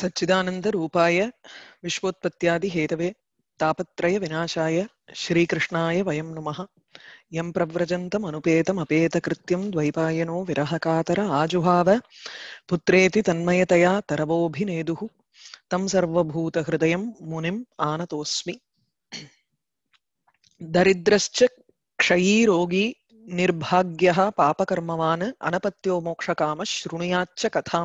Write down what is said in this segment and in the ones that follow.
सच्चिदानन्दरूपाय विश्वोत्पत्त्यादिहेतवे तापत्रयविनाशाय श्रीकृष्णाय वयं नुमः यं प्रव्रजन्तमनुपेतमपेतकृत्यं द्वैपायनो कातर आजुहाव पुत्रेति तन्मयतया तरवोऽभिनेदुः तं सर्वभूतहृदयं मुनिम् आनतोऽस्मि दरिद्रश्च क्षयी रोगी निर्भाग्य पापकर्मवान अनपत्यो काम शृणुयाच्च कथा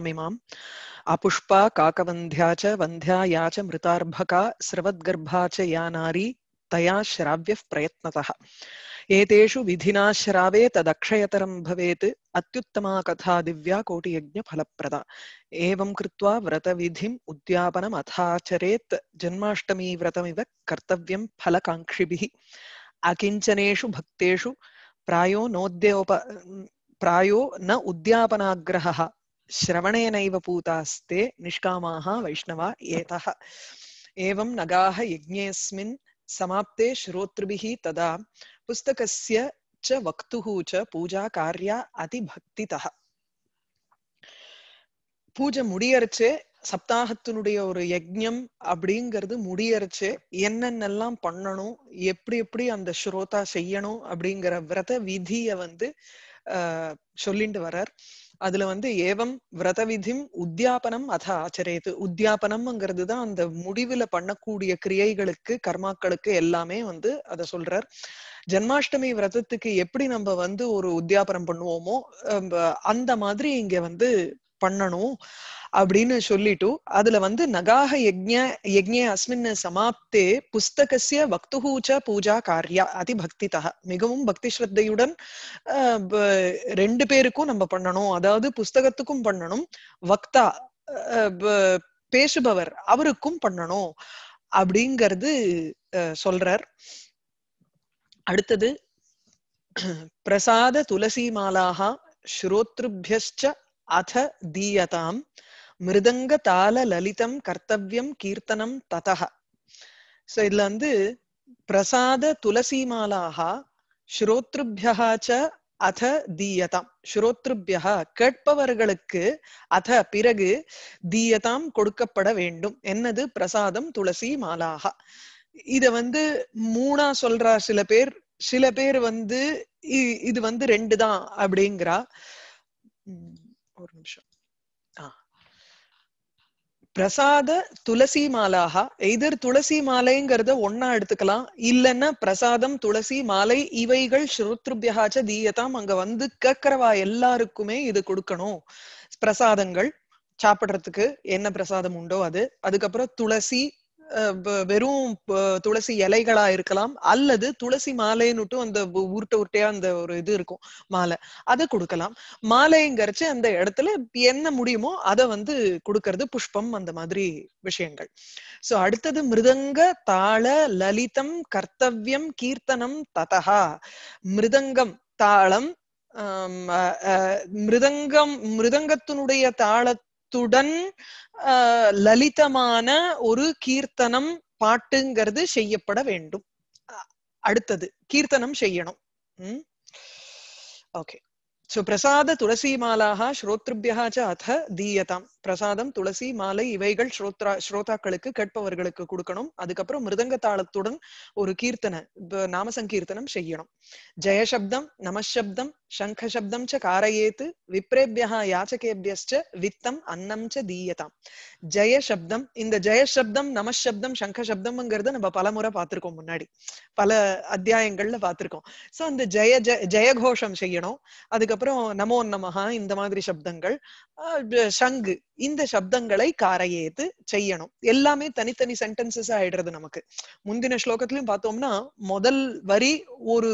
अपुष्पा काकवंध्या च वंध्या या च मृतार्भका स्रवद्गर्भा च या नारी तया श्राव्य प्रयत्नतः एतेषु विधिना श्रावे तदक्षयतरं भवेत् अत्युत्तमा कथा दिव्या फलप्रदा एवं कृत्वा व्रतविधिम् उद्यापनम् अथाचरेत् जन्माष्टमी व्रतमिव कर्तव्यं फलकांक्षिभिः अकिञ्चनेषु भक्तेषु प्रायो नोद्योप प्रायो न उद्यापनाग्रहः श्रवणेनैव पूतास्ते निष्कामाः वैष्णवा एतः एवं नगाः यज्ञेस्मिन् समाप्ते श्रोतृभिः तदा पुस्तकस्य च वक्तुः च पूजा कार्या अतिभक्तितः पूजा मुडियर्चे சப்தாகத்தினுடைய ஒரு யஜ்யம் அப்படிங்கிறது முடியறச்சு என்னென்னலாம் பண்ணணும் எப்படி எப்படி அந்த ஸ்ரோதா செய்யணும் அப்படிங்கிற விரத விதிய வந்து சொல்லிட்டு வர்றார் அதுல வந்து ஏவம் விரத விதிம் உத்தியாபனம் அத ஆச்சரியது உத்தியாபனம்ங்கிறது தான் அந்த முடிவுல பண்ணக்கூடிய கிரியைகளுக்கு கர்மாக்களுக்கு எல்லாமே வந்து அத சொல்றார் ஜன்மாஷ்டமி விரதத்துக்கு எப்படி நம்ம வந்து ஒரு உத்தியாபனம் பண்ணுவோமோ அந்த மாதிரி இங்க வந்து பண்ணணும் அப்படின்னு சொல்லிட்டு அதுல வந்து நகாக யஜ்ய யஜ்ய அஸ்மின் சமாப்தே புஸ்தகசிய வக்துஹூச்ச பூஜா காரியா அதி பக்திதா மிகவும் பக்தி ஸ்ரத்தையுடன் ரெண்டு பேருக்கும் நம்ம பண்ணணும் அதாவது புஸ்தகத்துக்கும் பண்ணணும் வக்தா பேசுபவர் அவருக்கும் பண்ணணும் அப்படிங்கிறது சொல்றார் அடுத்தது பிரசாத துளசி மாலாகா ஸ்ரோத்ருபியச்ச அத தீயதாம் மிருதங்க தால லலிதம் கர்த்தவியம் கீர்த்தனம் ததக சோ இதுல வந்து பிரசாத துளசி மாலாகா ஸ்ரோத்ருபியா ச அத தீயதாம் ஸ்ரோத்ருபியா கேட்பவர்களுக்கு அத பிறகு தீயதாம் கொடுக்கப்பட வேண்டும் என்னது பிரசாதம் துளசி மாலாகா இத வந்து மூணா சொல்றா சில பேர் சில பேர் வந்து இது வந்து ரெண்டு தான் அப்படிங்கிறா ஒரு நிமிஷம் பிரசாத துளசி மாலாக எதிர் துளசி மாலைங்கிறத ஒன்னா எடுத்துக்கலாம் இல்லைன்னா பிரசாதம் துளசி மாலை இவைகள் ஸ்ருத்ருபியகாச்ச தீயதாம் அங்க வந்து கேக்குறவா எல்லாருக்குமே இது கொடுக்கணும் பிரசாதங்கள் சாப்பிடுறதுக்கு என்ன பிரசாதம் உண்டோ அது அதுக்கப்புறம் துளசி வெறும் துளசி இலைகளா இருக்கலாம் அல்லது துளசி மாலைன்னு அந்த உருட்ட உருட்டையா அந்த ஒரு இது இருக்கும் மாலை அதை கொடுக்கலாம் மாலைங்கிறச்சு அந்த இடத்துல என்ன முடியுமோ அதை வந்து கொடுக்கறது புஷ்பம் அந்த மாதிரி விஷயங்கள் சோ அடுத்தது மிருதங்க தாள லலிதம் கர்த்தவியம் கீர்த்தனம் ததகா மிருதங்கம் தாளம் மிருதங்கம் மிருதங்கத்தினுடைய தாள ஆஹ் லலிதமான ஒரு கீர்த்தனம் பாட்டுங்கிறது செய்யப்பட வேண்டும் அடுத்தது கீர்த்தனம் செய்யணும் ஓகே சோ பிரசாத துளசி மாலாக ஸ்ரோத்ருபியா அத்த தீயதாம் பிரசாதம் துளசி மாலை இவைகள் ஸ்ரோத்ரா ஸ்ரோதாக்களுக்கு கேட்பவர்களுக்கு கொடுக்கணும் அதுக்கப்புறம் மிருதங்க தாளத்துடன் ஒரு கீர்த்தனை நாம சங்கீர்த்தனம் செய்யணும் ஜெயசப்தம் நமசப்தம் சங்க சப்தம் ச காரயேத்து விப்ரேபியா யாச்சகேபியஸ்ச வித்தம் அன்னம் ச தீயதாம் ஜெயசப்தம் இந்த ஜெயசப்தம் நமசப்தம் சங்க சப்தம்ங்கிறத நம்ம பலமுறை பார்த்திருக்கோம் முன்னாடி பல அத்தியாயங்கள்ல பார்த்திருக்கோம் சோ அந்த ஜெய ஜெயகோஷம் செய்யணும் அதுக்கப்புறம் நமோ நமஹா இந்த மாதிரி சப்தங்கள் சங்கு இந்த சப்தங்களை காரையேத்து செய்யணும் எல்லாமே தனித்தனி சென்டென்சஸ் ஆயிடுறது நமக்கு முந்தின ஸ்லோகத்திலயும் பார்த்தோம்னா முதல் வரி ஒரு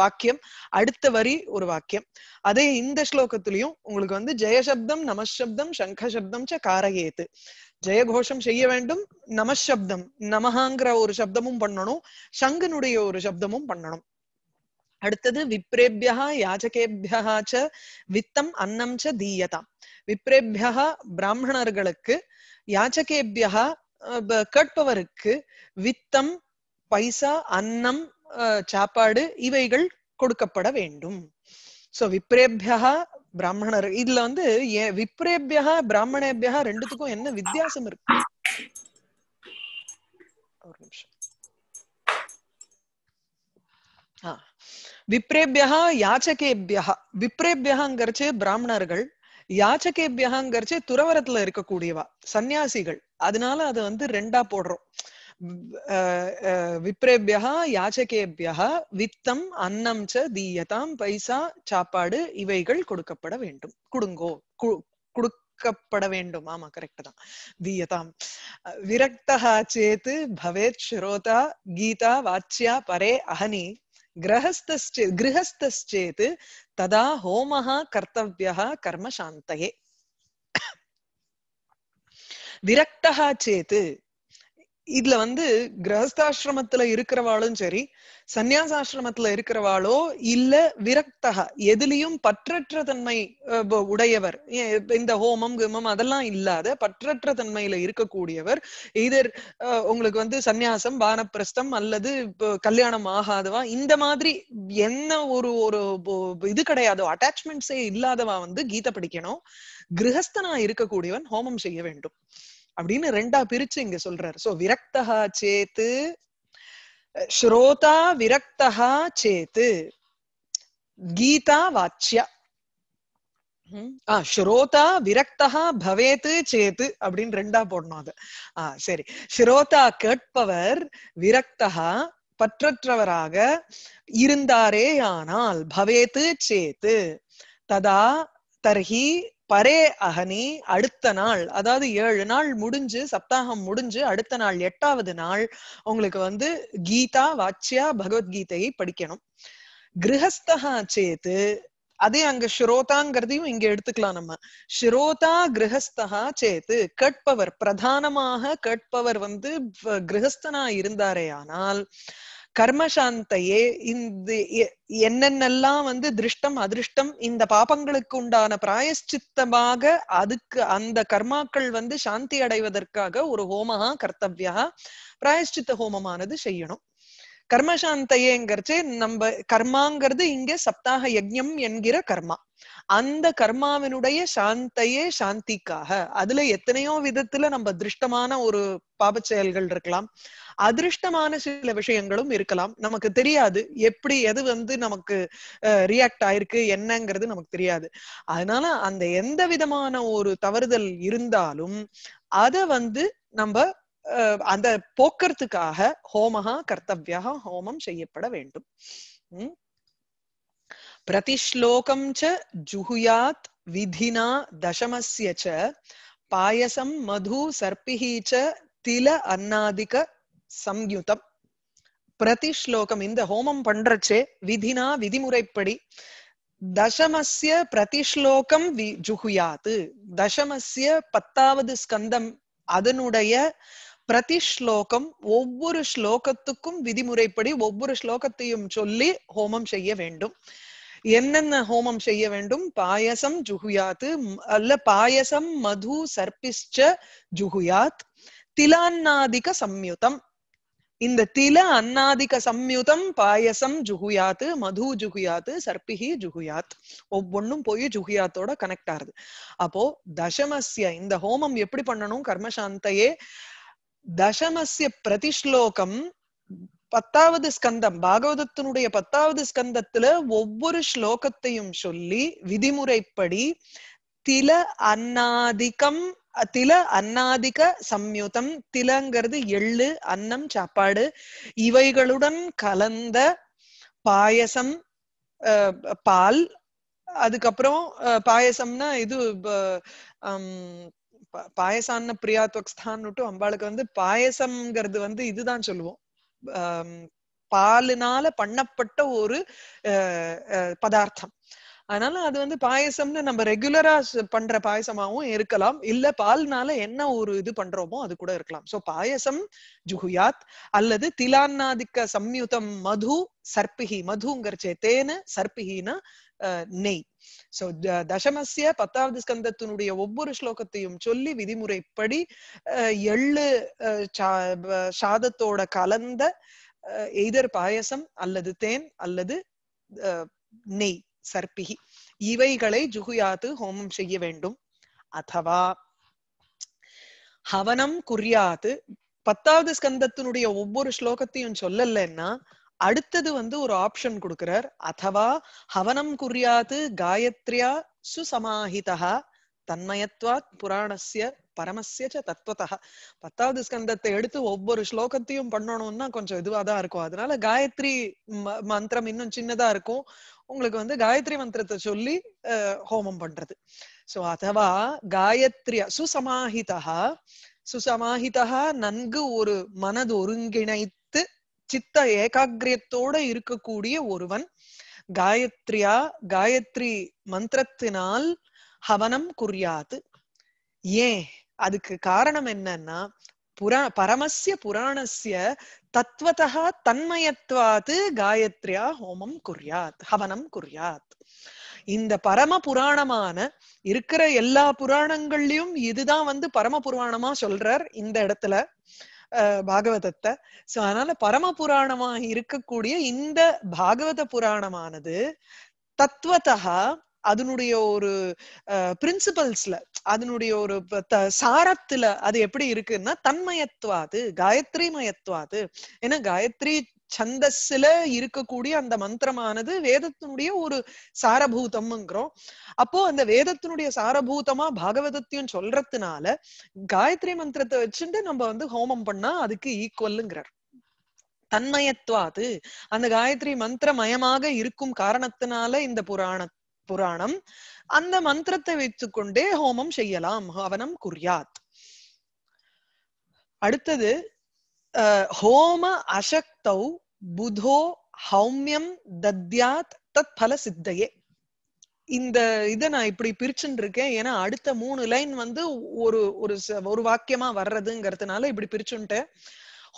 வாக்கியம் அடுத்த வரி ஒரு வாக்கியம் அதே இந்த ஸ்லோகத்திலயும் உங்களுக்கு வந்து ஜெயசப்தம் நமசப்தம் சங்கசப்தம் ச காரையேத்து ஜெயகோஷம் செய்ய வேண்டும் நமசப்தம் நமஹாங்கிற ஒரு சப்தமும் பண்ணணும் சங்கனுடைய ஒரு சப்தமும் பண்ணணும் அடுத்தது விப்ரேபியா யாச்சகேபியா ச வித்தம் அன்னம் ச தீயதாம் விப்ரேபியா பிராமணர்களுக்கு யாச்சகேபியா கேட்பவருக்கு வித்தம் பைசா அன்னம் சாப்பாடு இவைகள் கொடுக்கப்பட வேண்டும் சோ விப்ரேபியா பிராமணர் இதுல வந்து விப்ரேபியா பிராமணேபியா ரெண்டுத்துக்கும் என்ன வித்தியாசம் இருக்கு ஒரு நிமிஷம் ஆஹ் விப்ரேபியா யாச்சகேபியா விப்ரேபியாங்கிறச்சு பிராமணர்கள் யாச்சகேபியாங்கிறச்சு துறவரத்துல இருக்கக்கூடியவா சன்னியாசிகள் அதனால அது வந்து ரெண்டா போடுறோம் விப்ரேபியா யாச்சகேபியா வித்தம் அன்னம் ச தீயதாம் பைசா சாப்பாடு இவைகள் கொடுக்கப்பட வேண்டும் குடுங்கோ கொடுக்கப்பட வேண்டும் ஆமா கரெக்ட் தான் தீயதாம் விரக்தா சேத்து பவேத் ஸ்ரோதா கீதா வாச்சியா பரே அஹனி கிரகஸ்தே கிரகஸ்தேத் ததா ஹோமஹ கர்த்தவியா கர்மசாந்தயே விரக்தா சேத் இதுல வந்து கிரகஸ்தாசிரமத்துல இருக்கிறவாளும் சரி சந்யாசாசிரமத்துல இருக்கிறவாளோ இல்ல விரக்தக எதுலயும் பற்றற்ற தன்மை உடையவர் இந்த ஹோமம் கிமம் அதெல்லாம் இல்லாத பற்றற்ற தன்மையில இருக்கக்கூடியவர் இதர் உங்களுக்கு வந்து சந்நியாசம் வானப்பிரஸ்தம் அல்லது கல்யாணம் ஆகாதவா இந்த மாதிரி என்ன ஒரு ஒரு இது கிடையாது அட்டாச்மெண்ட்ஸே இல்லாதவா வந்து கீதை படிக்கணும் கிரகஸ்தனா இருக்கக்கூடியவன் ஹோமம் செய்ய வேண்டும் அப்படின்னு ரெண்டா பிரிச்சு இங்க சொல்றாரு சோ விரக்தகா சேத்து ஸ்ரோதா விரக்தகா சேத்து கீதா வாச்சியா ஸ்ரோதா விரக்தா பவேத்து சேத்து அப்படின்னு ரெண்டா போடணும் அது ஆஹ் சரி ஸ்ரோதா கேட்பவர் விரக்தா பற்றற்றவராக இருந்தாரே ஆனால் பவேத்து சேத்து ததா தர்ஹி பரே அகனி அடுத்த நாள் அதாவது ஏழு நாள் முடிஞ்சு சப்தாகம் முடிஞ்சு அடுத்த நாள் எட்டாவது நாள் உங்களுக்கு வந்து கீதா வாச்சியா பகவத்கீதையை படிக்கணும் கிரகஸ்தகா சேத்து அதே அங்க ஸ்ரோதாங்கிறதையும் இங்க எடுத்துக்கலாம் நம்ம ஸ்ரோதா கிரகஸ்தகா சேத்து கேட்பவர் பிரதானமாக கேட்பவர் வந்து கிரகஸ்தனா இருந்தாரே ஆனால் கர்மசாந்தையே இந்த என்னென்னெல்லாம் வந்து திருஷ்டம் அதிருஷ்டம் இந்த பாபங்களுக்கு உண்டான பிராயஷ்சித்தமாக அதுக்கு அந்த கர்மாக்கள் வந்து சாந்தி அடைவதற்காக ஒரு ஹோமஹா கர்த்தவியா பிராயஷ்சித்த ஹோமமானது செய்யணும் கர்மசாந்தையேங்கிறச்சு நம்ம கர்மாங்கிறது இங்க சப்தாக யஜ்யம் என்கிற கர்மா அந்த கர்மாவினுடைய சாந்தையே சாந்திக்காக அதுல எத்தனையோ விதத்துல நம்ம அதிருஷ்டமான ஒரு பாப செயல்கள் இருக்கலாம் அதிருஷ்டமான சில விஷயங்களும் இருக்கலாம் நமக்கு தெரியாது எப்படி எது வந்து நமக்கு ரியாக்ட் ஆயிருக்கு என்னங்கிறது நமக்கு தெரியாது அதனால அந்த எந்த விதமான ஒரு தவறுதல் இருந்தாலும் அத வந்து நம்ம அந்த போக்குறதுக்காக ஹோமஹா கர்த்தவியா ஹோமம் செய்யப்பட வேண்டும் பிரதிஸ்லோகம் ஜுஹுயாத் விதினா தசமசிய பாயசம் மது சர்ப்பிஹி தில அன்னாதிக சம்யுதம் பிரதிஷ்லோகம் இந்த ஹோமம் பண்றச்சே விதினா விதிமுறைப்படி தசமசிய பிரதிஷ்லோகம் வி ஜுகுயாது தசமஸ்ய பத்தாவது ஸ்கந்தம் அதனுடைய பிரதி ஸ்லோகம் ஒவ்வொரு ஸ்லோகத்துக்கும் விதிமுறைப்படி ஒவ்வொரு ஸ்லோகத்தையும் சொல்லி ஹோமம் செய்ய வேண்டும் என்னென்ன ஹோமம் செய்ய வேண்டும் பாயசம் ஜுகுயாத்து அல்ல பாயசம் மது சர்பிஷ்ட ஜுகுயாத் திலான்னாதிக சம்யுதம் இந்த தில அன்னாதிக சம்யுதம் பாயசம் ஜுகுயாத்து மது ஜுகுயாத்து சர்பிஹி ஜுகுயாத் ஒவ்வொன்னும் போய் ஜுகுயாத்தோட கனெக்ட் ஆறுது அப்போ தசமஸ்ய இந்த ஹோமம் எப்படி பண்ணணும் கர்மசாந்தையே தசமசிய பிரதிஸ்லோகம் பத்தாவது ஸ்கந்தம் பாகவதத்தினுடைய பத்தாவது ஸ்கந்தத்துல ஒவ்வொரு ஸ்லோகத்தையும் சொல்லி விதிமுறைப்படி தில அன்னாதிக்கம் தில அன்னாதிக சம்யுதம் திலங்கிறது எள்ளு அன்னம் சாப்பாடு இவைகளுடன் கலந்த பாயசம் பால் அதுக்கப்புறம் பாயசம்னா இது பாயசான்னு பிரியா துவக்ஸ்தான்னுட்டு அம்பாளுக்கு வந்து பாயசம்ங்கிறது வந்து இதுதான் சொல்லுவோம் பாலினால பண்ணப்பட்ட ஒரு பதார்த்தம் அதனால அது வந்து பாயசம்னு நம்ம ரெகுலரா பண்ற பாயசமாவும் இருக்கலாம் இல்ல பால்னால என்ன ஒரு இது பண்றோமோ அது கூட இருக்கலாம் சோ பாயசம் ஜுகுயாத் அல்லது திலான்னாதிக்க சம்யுதம் மது சர்பிகி மதுங்கிற சேத்தேன சர்பிகினா நெய் சோ தசமசிய பத்தாவது ஸ்கந்தத்தினுடைய ஒவ்வொரு ஸ்லோகத்தையும் சொல்லி விதிமுறைப்படி எள்ளு சாதத்தோட கலந்த எய்தர் பாயசம் அல்லது தேன் அல்லது நெய் சர்பிகி இவைகளை ஜுகுயாத்து ஹோமம் செய்ய வேண்டும் அதவா ஹவனம் குறியாது பத்தாவது ஸ்கந்தத்தினுடைய ஒவ்வொரு ஸ்லோகத்தையும் சொல்லலைன்னா அடுத்தது வந்து ஒரு ஆப்ஷன் கொடுக்கிறார் அதவா ஹவனம் குறியாது காயத்ரியா சுசமாஹிதா தன்மயத்வா புராணசிய பரமசிய தத்துவத்தா பத்தாவது ஸ்கந்தத்தை எடுத்து ஒவ்வொரு ஸ்லோகத்தையும் பண்ணணும்னா கொஞ்சம் இதுவா தான் இருக்கும் அதனால காயத்ரி மந்திரம் இன்னும் சின்னதா இருக்கும் உங்களுக்கு வந்து காயத்ரி மந்திரத்தை சொல்லி ஹோமம் பண்றது சோ அதவா காயத்ரியா சுசமாஹிதா சுசமாஹிதா நன்கு ஒரு மனது ஒருங்கிணைத்து சித்த ஏகாகிரியத்தோட இருக்கக்கூடிய ஒருவன் காயத்ரியா காயத்ரி மந்திரத்தினால் ஹவனம் குறியாது ஏன் அதுக்கு காரணம் என்னன்னா புரா பரமசிய புராணசிய தத்துவதா தன்மயத்வாது காயத்ரியா ஹோமம் குறியாத் ஹவனம் குறியாத் இந்த பரம புராணமான இருக்கிற எல்லா புராணங்கள்லயும் இதுதான் வந்து பரம புராணமா சொல்றார் இந்த இடத்துல பாகவதத்தை சோ அதனால பரம புராணமா இருக்கக்கூடிய இந்த பாகவத புராணமானது தத்துவத்தா அதனுடைய ஒரு பிரின்சிபல்ஸ்ல அதனுடைய ஒரு சாரத்துல அது எப்படி இருக்குன்னா தன்மயத்துவாது காயத்ரி மயத்துவாது ஏன்னா காயத்ரி சந்தஸ்ல இருக்கக்கூடிய அந்த மந்திரமானது வேதத்தினுடைய ஒரு சாரபூதம்ங்கிறோம் அப்போ அந்த வேதத்தினுடைய சாரபூதமா பாகவதத்தையும் சொல்றதுனால காயத்ரி மந்திரத்தை வச்சுட்டு நம்ம வந்து ஹோமம் பண்ணா அதுக்கு ஈக்குவல்ங்கிறார் தன்மயத்வாது அந்த காயத்ரி மந்திரமயமாக இருக்கும் காரணத்தினால இந்த புராண புராணம் அந்த மந்திரத்தை வைத்துக்கொண்டே ஹோமம் செய்யலாம் ஹவனம் குறியாத் அடுத்தது ஹோம அசக்தௌ புதோ ஹௌமியம் தத்யாத் தத் பல சித்தையே இந்த இதை நான் இப்படி பிரிச்சுட்டு இருக்கேன் ஏன்னா அடுத்த மூணு லைன் வந்து ஒரு ஒரு ஒரு வாக்கியமா வர்றதுங்கிறதுனால இப்படி பிரிச்சுட்டேன்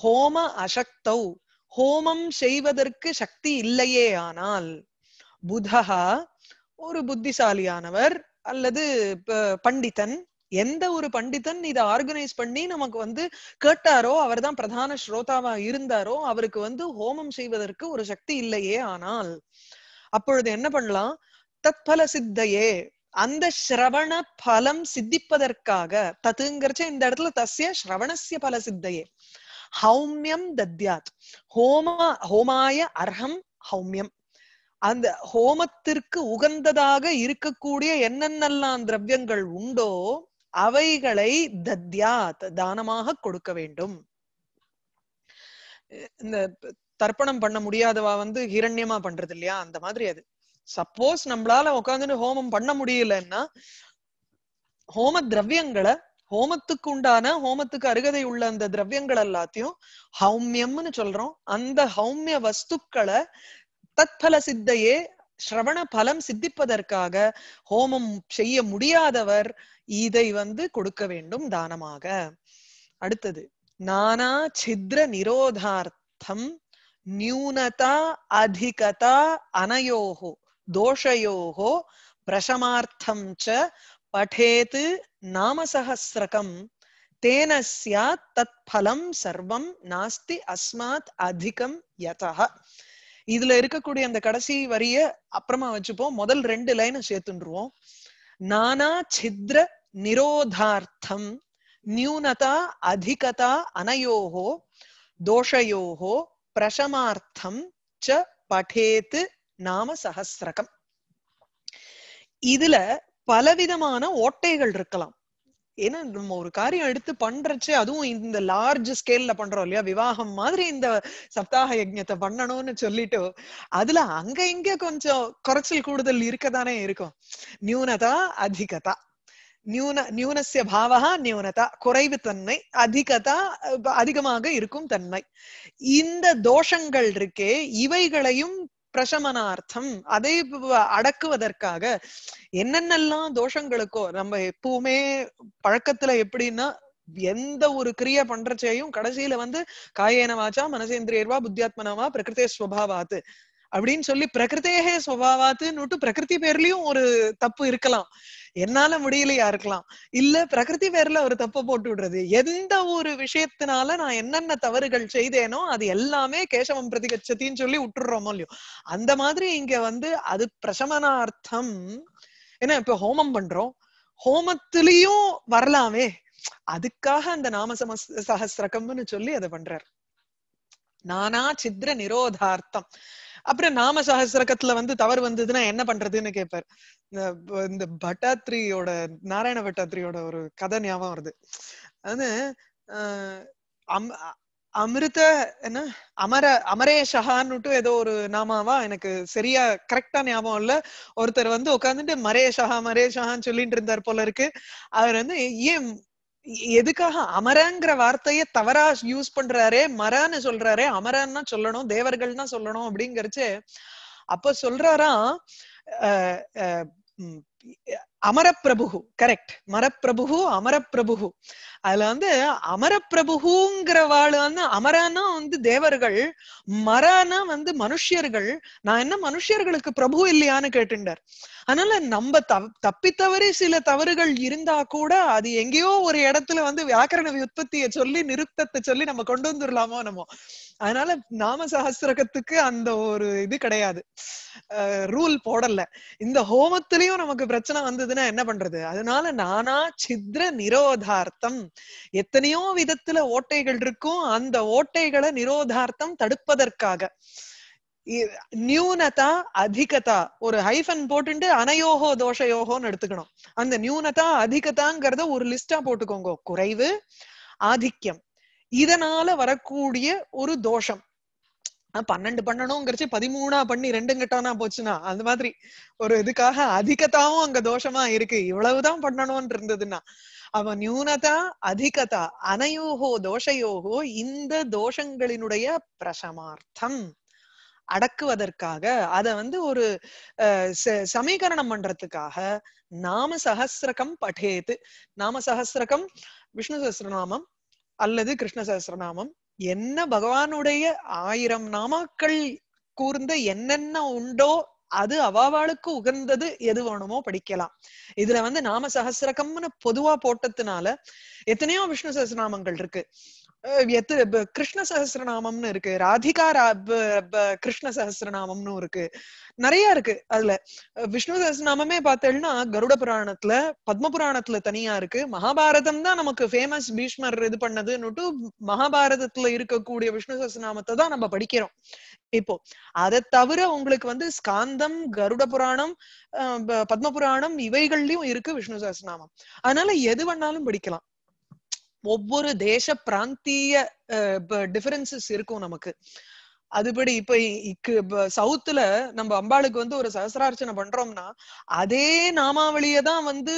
ஹோம அசக்தௌ ஹோமம் செய்வதற்கு சக்தி இல்லையே ஆனால் புதஹா ஒரு புத்திசாலியானவர் அல்லது பண்டிதன் எந்த ஒரு பண்டிதன் இதை ஆர்கனைஸ் பண்ணி நமக்கு வந்து கேட்டாரோ அவர் தான் பிரதான ஸ்ரோதாவா இருந்தாரோ அவருக்கு வந்து ஹோமம் செய்வதற்கு ஒரு சக்தி இல்லையே ஆனால் அப்பொழுது என்ன பண்ணலாம் தத்பல சித்தையே அந்த ஸ்ரவண பலம் சித்திப்பதற்காக தத்துங்கிறச்ச இந்த இடத்துல தசிய ஸ்ரவணசிய பல சித்தையே ஹௌமியம் தத்யாத் ஹோமா ஹோமாய அர்ஹம் ஹௌமியம் அந்த ஹோமத்திற்கு உகந்ததாக இருக்கக்கூடிய என்னென்னலாம் திரவியங்கள் உண்டோ அவைகளை தத்யாத் தானமாக கொடுக்க வேண்டும் இந்த தர்ப்பணம் பண்ண முடியாதவா வந்து ஹிரண்யமா பண்றது இல்லையா அந்த மாதிரி அது சப்போஸ் நம்மளால உட்காந்துட்டு ஹோமம் பண்ண முடியலன்னா ஹோம திரவியங்களை ஹோமத்துக்கு உண்டான ஹோமத்துக்கு அருகதை உள்ள அந்த திரவியங்கள் எல்லாத்தையும் ஹௌமியம்னு சொல்றோம் அந்த ஹௌமிய வஸ்துக்களை தத்பல சித்தையே ஸ்ரவண பலம் சித்திப்பதற்காக ஹோமம் செய்ய முடியாதவர் இதை வந்து கொடுக்க வேண்டும் தானமாக அடுத்தது நானா சித்ர நிரோதார்த்தம் நியூனதா அதிகதா அனயோகோ தோஷயோகோ பிரசமார்த்தம் ச பठेत् நாமசஹசிரகம் தேன தத் பலம் சர்வம் நாஸ்தி அஸ்மாத் அதிகம் யதா இதுல இருக்கக்கூடிய அந்த கடைசி வரிய அப்புறமா வச்சுப்போம் முதல் ரெண்டு லைனை சேர்த்துருவோம் நானா சித்ர நிரோதார்த்தம் நியூனதா அதிகதா அனையோகோ தோஷயோகோ பிரசமார்த்தம் ச படேத்து நாம சகசிரகம் இதுல பலவிதமான ஓட்டைகள் இருக்கலாம் ஏன்னா நம்ம ஒரு காரியம் எடுத்து பண்றச்சு அதுவும் இந்த லார்ஜ் ஸ்கேல்ல பண்றோம் இல்லையா விவாகம் மாதிரி இந்த சப்தாக யஜ்யத்தை பண்ணணும்னு சொல்லிட்டு அதுல அங்க இங்க கொஞ்சம் குறைச்சல் கூடுதல் இருக்கதானே இருக்கும் நியூனதா அதிகதா நியூன நியூனசிய பாவகா நியூனதா குறைவு தன்மை அதிகதா அதிகமாக இருக்கும் தன்மை இந்த தோஷங்கள் இருக்கே இவைகளையும் பிரசமனார்த்தம் அதை அடக்குவதற்காக என்னென்னலாம் தோஷங்களுக்கோ நம்ம எப்பவுமே பழக்கத்துல எப்படின்னா எந்த ஒரு கிரியை பண்றச்சையும் கடைசியில வந்து காயேனவாச்சா மனசேந்திரியர்வா புத்தியாத்மனவா பிரகிருதே ஸ்வபாவாத்து அப்படின்னு சொல்லி பிரகிருத்தேகே சுவாவாத்துன்னுட்டு பிரகிருதி பேர்லயும் ஒரு தப்பு இருக்கலாம் என்னால முடியலையா இருக்கலாம் இல்ல பிரகிருதி பேர்ல ஒரு தப்பை போட்டு விடுறது எந்த ஒரு விஷயத்தினால நான் என்னென்ன தவறுகள் செய்தேனோ அது எல்லாமே கேசவம் பிரதிகச்சத்தின்னு சொல்லி விட்டுடுறோமோ இல்லையோ அந்த மாதிரி இங்க வந்து அது பிரசமனார்த்தம் ஏன்னா இப்ப ஹோமம் பண்றோம் ஹோமத்திலயும் வரலாமே அதுக்காக அந்த நாம சமஸ் சொல்லி அதை பண்றாரு நானா சித்திர நிரோதார்த்தம் அப்புறம் நாம சஹசிரகத்துல வந்து தவறு வந்ததுன்னா என்ன பண்றதுன்னு கேட்பார் இந்த பட்டாத்ரியோட நாராயண பட்டாத்ரியோட ஒரு கதை ஞாபகம் வருது அது அம் அமிர்த என்ன அமர அமரேஷகான்னுட்டு ஏதோ ஒரு நாமாவா எனக்கு சரியா கரெக்டா ஞாபகம் இல்ல ஒருத்தர் வந்து உட்காந்துட்டு மரேஷஹா மரேஷஹான்னு சொல்லிட்டு இருந்தார் போல இருக்கு அவர் வந்து ஏன் எதுக்காக அமரங்கிற வார்த்தைய தவறா யூஸ் பண்றாரே மரன்னு சொல்றாரே அமரன்னா சொல்லணும் தேவர்கள்னா சொல்லணும் அப்படிங்கறச்சு அப்ப சொல்றாராம் அமரப்பிரபு கரெக்ட் மரப்பிரபு அமரப்பிரபு அதுல வந்து அமரப்பிரபுங்கிற வாழ் வந்து அமரானா வந்து தேவர்கள் மரானா வந்து மனுஷியர்கள் நான் என்ன மனுஷியர்களுக்கு பிரபு இல்லையான்னு கேட்டுண்டார் அதனால நம்ம தப்பி தவறி சில தவறுகள் இருந்தா கூட அது எங்கேயோ ஒரு இடத்துல வந்து வியாக்கரண உற்பத்திய சொல்லி நிறுத்தத்தை சொல்லி நம்ம கொண்டு வந்துடலாமோ நம்ம அதனால நாம சகசிரகத்துக்கு அந்த ஒரு இது கிடையாது ரூல் போடல இந்த ஹோமத்திலயும் நமக்கு பிரச்சனை வந்ததுன்னா என்ன பண்றது அதனால நானா சித்ர நிரோதார்த்தம் எத்தனையோ விதத்துல ஓட்டைகள் இருக்கும் அந்த ஓட்டைகளை நிரோதார்த்தம் தடுப்பதற்காக நியூனதா அதிகதா ஒரு ஹைஃபன் போட்டுட்டு அனையோகோ தோஷயோகோன்னு எடுத்துக்கணும் அந்த நியூனதா அதிகதாங்கிறத ஒரு லிஸ்டா போட்டுக்கோங்க குறைவு ஆதிக்கம் இதனால வரக்கூடிய ஒரு தோஷம் பன்னெண்டு பண்ணணுங்கிறச்சு பதிமூணா பண்ணி ரெண்டும் கட்டானா போச்சுன்னா அந்த மாதிரி ஒரு இதுக்காக அதிகதாவும் அங்க தோஷமா இருக்கு இவ்வளவுதான் பண்ணணும்னு இருந்ததுன்னா அவ நியூனதா அதிகதா அனையோகோ தோஷயோகோ இந்த தோஷங்களினுடைய பிரசமார்த்தம் அடக்குவதற்காக அத வந்து ஒரு சமீகரணம் பண்றதுக்காக நாம சஹசிரகம் படேது நாம சஹசிரகம் விஷ்ணு சஹசிரநாமம் அல்லது கிருஷ்ண சஹசிரநாமம் என்ன பகவானுடைய ஆயிரம் நாமாக்கள் கூர்ந்த என்னென்ன உண்டோ அது அவாவாளுக்கு உகந்தது எது வேணுமோ படிக்கலாம் இதுல வந்து நாம சஹசிரகம்னு பொதுவா போட்டதுனால எத்தனையோ விஷ்ணு சஹசிரநாமங்கள் இருக்கு எத்து கிருஷ்ண சஹசிரநாமம்னு இருக்கு ராதிகா கிருஷ்ண சஹசிரநாமம்னு இருக்கு நிறைய இருக்கு அதுல விஷ்ணு சஹசிரநாமமே பார்த்தேன்னா கருட புராணத்துல பத்ம புராணத்துல தனியா இருக்கு மகாபாரதம் தான் நமக்கு ஃபேமஸ் பீஷ்மர் இது பண்ணதுன்னுட்டு மகாபாரதத்துல இருக்கக்கூடிய விஷ்ணு சஹசிரநாமத்தை தான் நம்ம படிக்கிறோம் இப்போ அதை தவிர உங்களுக்கு வந்து ஸ்காந்தம் கருட புராணம் பத்ம புராணம் இவைகள்லயும் இருக்கு விஷ்ணு சஹசிரநாமம் அதனால எது வேணாலும் படிக்கலாம் ஒவ்வொரு தேச பிராந்திய டிஃபரன்சஸ் இருக்கும் நமக்கு அதுபடி இப்ப இக்கு சவுத்துல நம்ம அம்பாளுக்கு வந்து ஒரு சகசிரார்ச்சனை பண்றோம்னா அதே நாமாவளியை தான் வந்து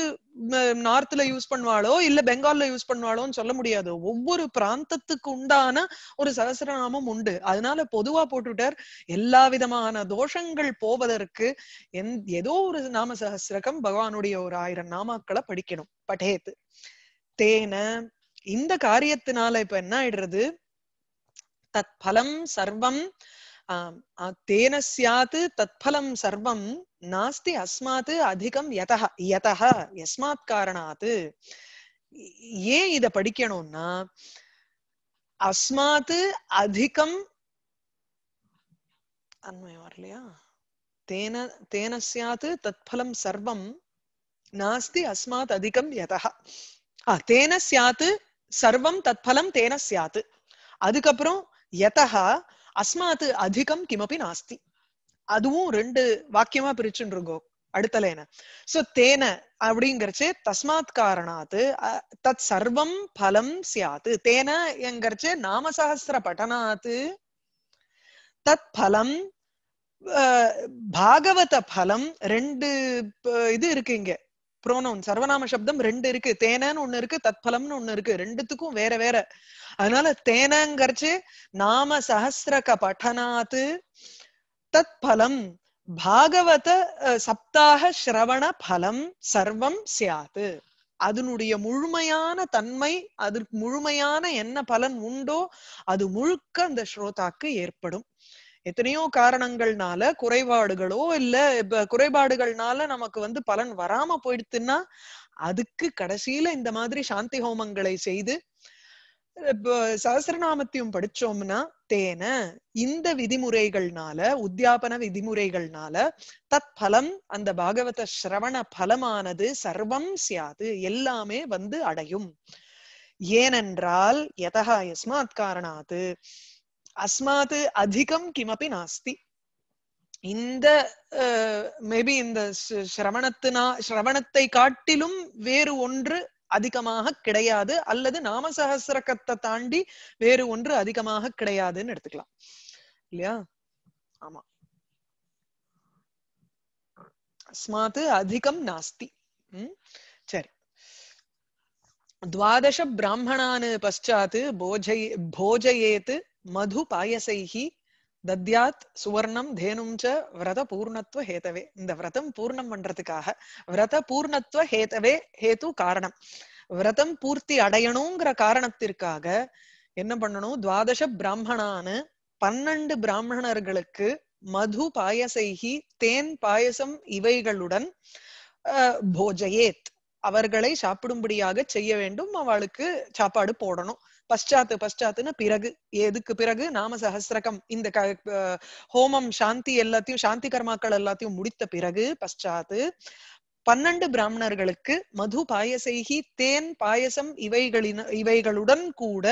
நார்த்ல யூஸ் பண்ணுவாளோ இல்ல பெங்கால்ல யூஸ் பண்ணுவாளோன்னு சொல்ல முடியாது ஒவ்வொரு பிராந்தத்துக்கு உண்டான ஒரு சகசிரநாமம் உண்டு அதனால பொதுவா போட்டுட்டார் எல்லா விதமான தோஷங்கள் போவதற்கு எந் ஏதோ ஒரு நாம சகசிரகம் பகவானுடைய ஒரு ஆயிரம் நாமாக்களை படிக்கணும் பட்டேத்து தேன இந்த காரியத்தினால இப்ப என்ன ஆயிடுறது தத் பலம் சர்வம் தேனசியாத்து தத்பலம் சர்வம் நாஸ்தி அஸ்மாத் அதிகம் யதக யதக எஸ்மாத் காரணாத்து ஏன் இத படிக்கணும்னா அஸ்மாத்து அதிகம் அண்மையம் வரலையா தேன தேன தத்பலம் சர்வம் நாஸ்தி அஸ்மாத் அதிகம் யதக தேன சர்வம் பலம் தேன சியாத்து அதுக்கப்புறம் எதா அஸ்மாத்து அதிகம் கிமபி நாஸ்தி அதுவும் ரெண்டு வாக்கியமா பிரிச்சுட்டு இருக்கோம் அடுத்தலேன சோ தேன அப்படிங்கிறச்சு தஸ்மாத் காரணாத்து தத் சர்வம் பலம் சியாத்து தேன எங்கிறச்சு நாம சகசிர பட்டனாத்து தத் பலம் பாகவத பலம் ரெண்டு இது இருக்கு இங்க ப்ரோனவுன் சர்வநாம சப்தம் ரெண்டு இருக்கு தேனன்னு ஒண்ணு இருக்கு தத்பலம்னு ஒண்ணு இருக்கு ரெண்டுத்துக்கும் வேற வேற அதனால தேனங்கிறச்சு நாம சஹசிரக பட்டனாத்து தத்பலம் பாகவத சப்தாக சிரவண பலம் சர்வம் சியாத்து அதனுடைய முழுமையான தன்மை அதற்கு முழுமையான என்ன பலன் உண்டோ அது முழுக்க அந்த ஸ்ரோதாக்கு ஏற்படும் எத்தனையோ காரணங்கள்னால குறைபாடுகளோ இல்ல குறைபாடுகள்னால நமக்கு வந்து பலன் வராம போயிடுத்துன்னா அதுக்கு கடைசியில இந்த மாதிரி சாந்தி ஹோமங்களை செய்து சகசிரநாமத்தையும் படிச்சோம்னா தேன இந்த விதிமுறைகள்னால உத்தியாபன விதிமுறைகள்னால தத் பலம் அந்த பாகவத சிரவண பலமானது சர்வம் சியாது எல்லாமே வந்து அடையும் ஏனென்றால் எதா எஸ்மாத் காரணாது அஸ்மாத் அதிகம் கிமபி நாஸ்தி இந்த மேபி இந்த சிரவணத்தினா சிரவணத்தை காட்டிலும் வேறு ஒன்று அதிகமாக கிடையாது அல்லது நாம சகசிரகத்தை தாண்டி வேறு ஒன்று அதிகமாக கிடையாதுன்னு எடுத்துக்கலாம் இல்லையா ஆமா அஸ்மாத் அதிகம் நாஸ்தி உம் சரி द्वादश ब्राह्मणान् பச்சாத் भोजय भोजयेत् மது பாயசைகி தத்யாத் சுவர்ணம் தேனும் ச விரத பூர்ணத்துவ ஹேதவே இந்த விரதம் பூர்ணம் பண்றதுக்காக விரத பூர்ணத்துவ ஹேதவே ஹேது காரணம் விரதம் பூர்த்தி அடையணுங்கிற காரணத்திற்காக என்ன பண்ணணும் துவாதச பிராமணான்னு பன்னெண்டு பிராமணர்களுக்கு மது பாயசைகி தேன் பாயசம் இவைகளுடன் போஜயேத் அவர்களை சாப்பிடும்படியாக செய்ய வேண்டும் அவளுக்கு சாப்பாடு போடணும் பஷ்டாத்து பஷ்டாத்துன்னு பிறகு எதுக்கு பிறகு நாம சஹசிரகம் இந்த க ஹோமம் சாந்தி எல்லாத்தையும் சாந்தி கர்மாக்கள் எல்லாத்தையும் முடித்த பிறகு பஷ்டாத்து பன்னெண்டு பிராமணர்களுக்கு மது பாயசைகி தேன் பாயசம் இவைகளின் இவைகளுடன் கூட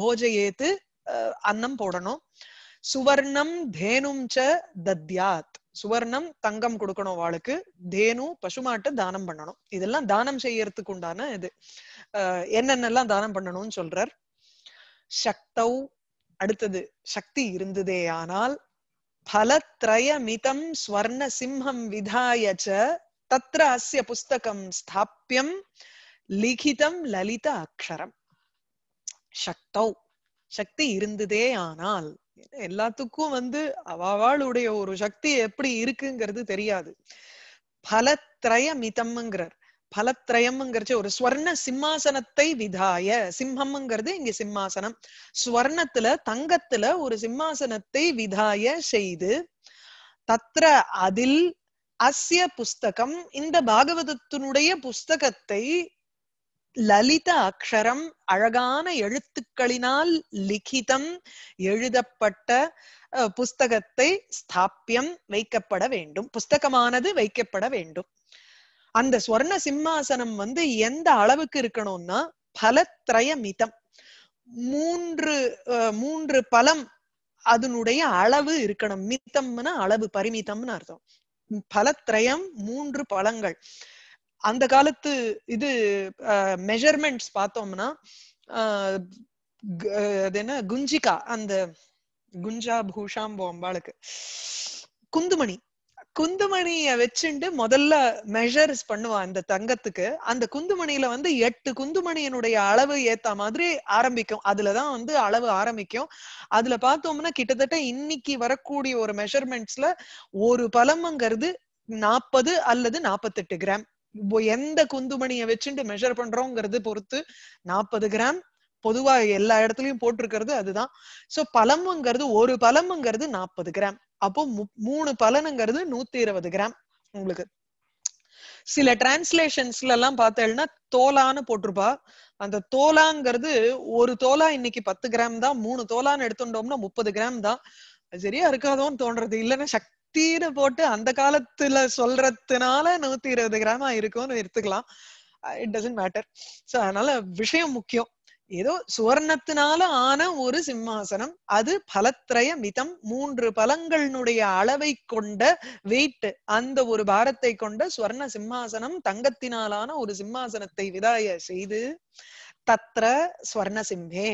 போஜையேத்து அன்னம் போடணும் சுவர்ணம் தேனும் ச தத்யாத் சுவர்ணம் தங்கம் கொடுக்கணும் வாளுக்கு தேனு பசுமாட்டை தானம் பண்ணணும் இதெல்லாம் தானம் செய்யறதுக்கு உண்டான இது என்னென்னலாம் தானம் பண்ணணும்னு சொல்றார் சக்தௌ அடுத்தது சக்தி இருந்ததே ஆனால் பலத்ரயமிதம் ஸ்வர்ண சிம்ஹம் விதாயச்ச தத்ர அஸ்ய புஸ்தகம் ஸ்தாப்பியம் லிகிதம் லலித அக்ஷரம் சக்தௌ சக்தி இருந்ததே ஆனால் எல்லாத்துக்கும் வந்து அவளுடைய ஒரு சக்தி எப்படி இருக்குங்கிறது தெரியாது பலத்திரய மிதம்ங்கிறார் பலத்திரயம்ங்கிறச்சு ஒரு ஸ்வர்ண சிம்மாசனத்தை விதாய சிம்மம்ங்கிறது இங்க சிம்மாசனம் ஸ்வர்ணத்துல தங்கத்துல ஒரு சிம்மாசனத்தை விதாய செய்து தத்ர அதில் அஸ்ய புஸ்தகம் இந்த பாகவதத்தினுடைய புஸ்தகத்தை லலித அக்ஷரம் அழகான எழுத்துக்களினால் லிகிதம் எழுதப்பட்ட புஸ்தகத்தை ஸ்தாப்பியம் வைக்கப்பட வேண்டும் புஸ்தகமானது வைக்கப்பட வேண்டும் அந்த ஸ்வர்ண சிம்மாசனம் வந்து எந்த அளவுக்கு இருக்கணும்னா பலத்திரய மிதம் மூன்று மூன்று பலம் அதனுடைய அளவு இருக்கணும் மித்தம்னா அளவு பரிமிதம்னு அர்த்தம் பலத்திரயம் மூன்று பழங்கள் அந்த காலத்து இது மெஷர்மெண்ட்ஸ் பார்த்தோம்னா அது என்ன குஞ்சிகா அந்த குஞ்சா பூஷாம் அம்பாளுக்கு குந்துமணி குந்துமணிய வச்சுண்டு முதல்ல மெஷர்ஸ் பண்ணுவா அந்த தங்கத்துக்கு அந்த குந்துமணியில வந்து எட்டு குந்துமணியினுடைய அளவு ஏத்த மாதிரி ஆரம்பிக்கும் அதுலதான் வந்து அளவு ஆரம்பிக்கும் அதுல பார்த்தோம்னா கிட்டத்தட்ட இன்னைக்கு வரக்கூடிய ஒரு மெஷர்மெண்ட்ஸ்ல ஒரு பழம்ங்கிறது நாற்பது அல்லது நாற்பத்தெட்டு கிராம் எந்த குந்துமணியை வச்சுட்டு மெஷர் பண்றோங்கிறது பொறுத்து நாற்பது கிராம் பொதுவா எல்லா இடத்துலயும் போட்டிருக்கிறது அதுதான் சோ பழமுங்கிறது ஒரு பழமுங்கிறது நாற்பது கிராம் அப்போ மூணு பலனுங்கிறது நூத்தி இருபது கிராம் உங்களுக்கு சில டிரான்ஸ்லேஷன்ஸ்ல எல்லாம் பார்த்தேன்னா தோலான்னு போட்டிருப்பா அந்த தோலாங்கிறது ஒரு தோலா இன்னைக்கு பத்து கிராம் தான் மூணு தோலான்னு எடுத்துட்டோம்னா முப்பது கிராம் தான் சரியா இருக்காதோன்னு தோன்றது இல்லைன்னா தீர போட்டு அந்த காலத்துல சொல்றதுனால நூத்தி இருபது கிராம் இருக்கும்னு எடுத்துக்கலாம் இட் டசன்ட் மேட்டர் சோ அதனால விஷயம் முக்கியம் ஏதோ சுவர்ணத்தினால ஆன ஒரு சிம்மாசனம் அது பலத்திரைய மிதம் மூன்று பலங்களினுடைய அளவை கொண்ட வெயிட் அந்த ஒரு பாரத்தை கொண்ட சுவர்ண சிம்மாசனம் தங்கத்தினாலான ஒரு சிம்மாசனத்தை விதாய செய்து தத்ர ஸ்வர்ண சிம்ஹே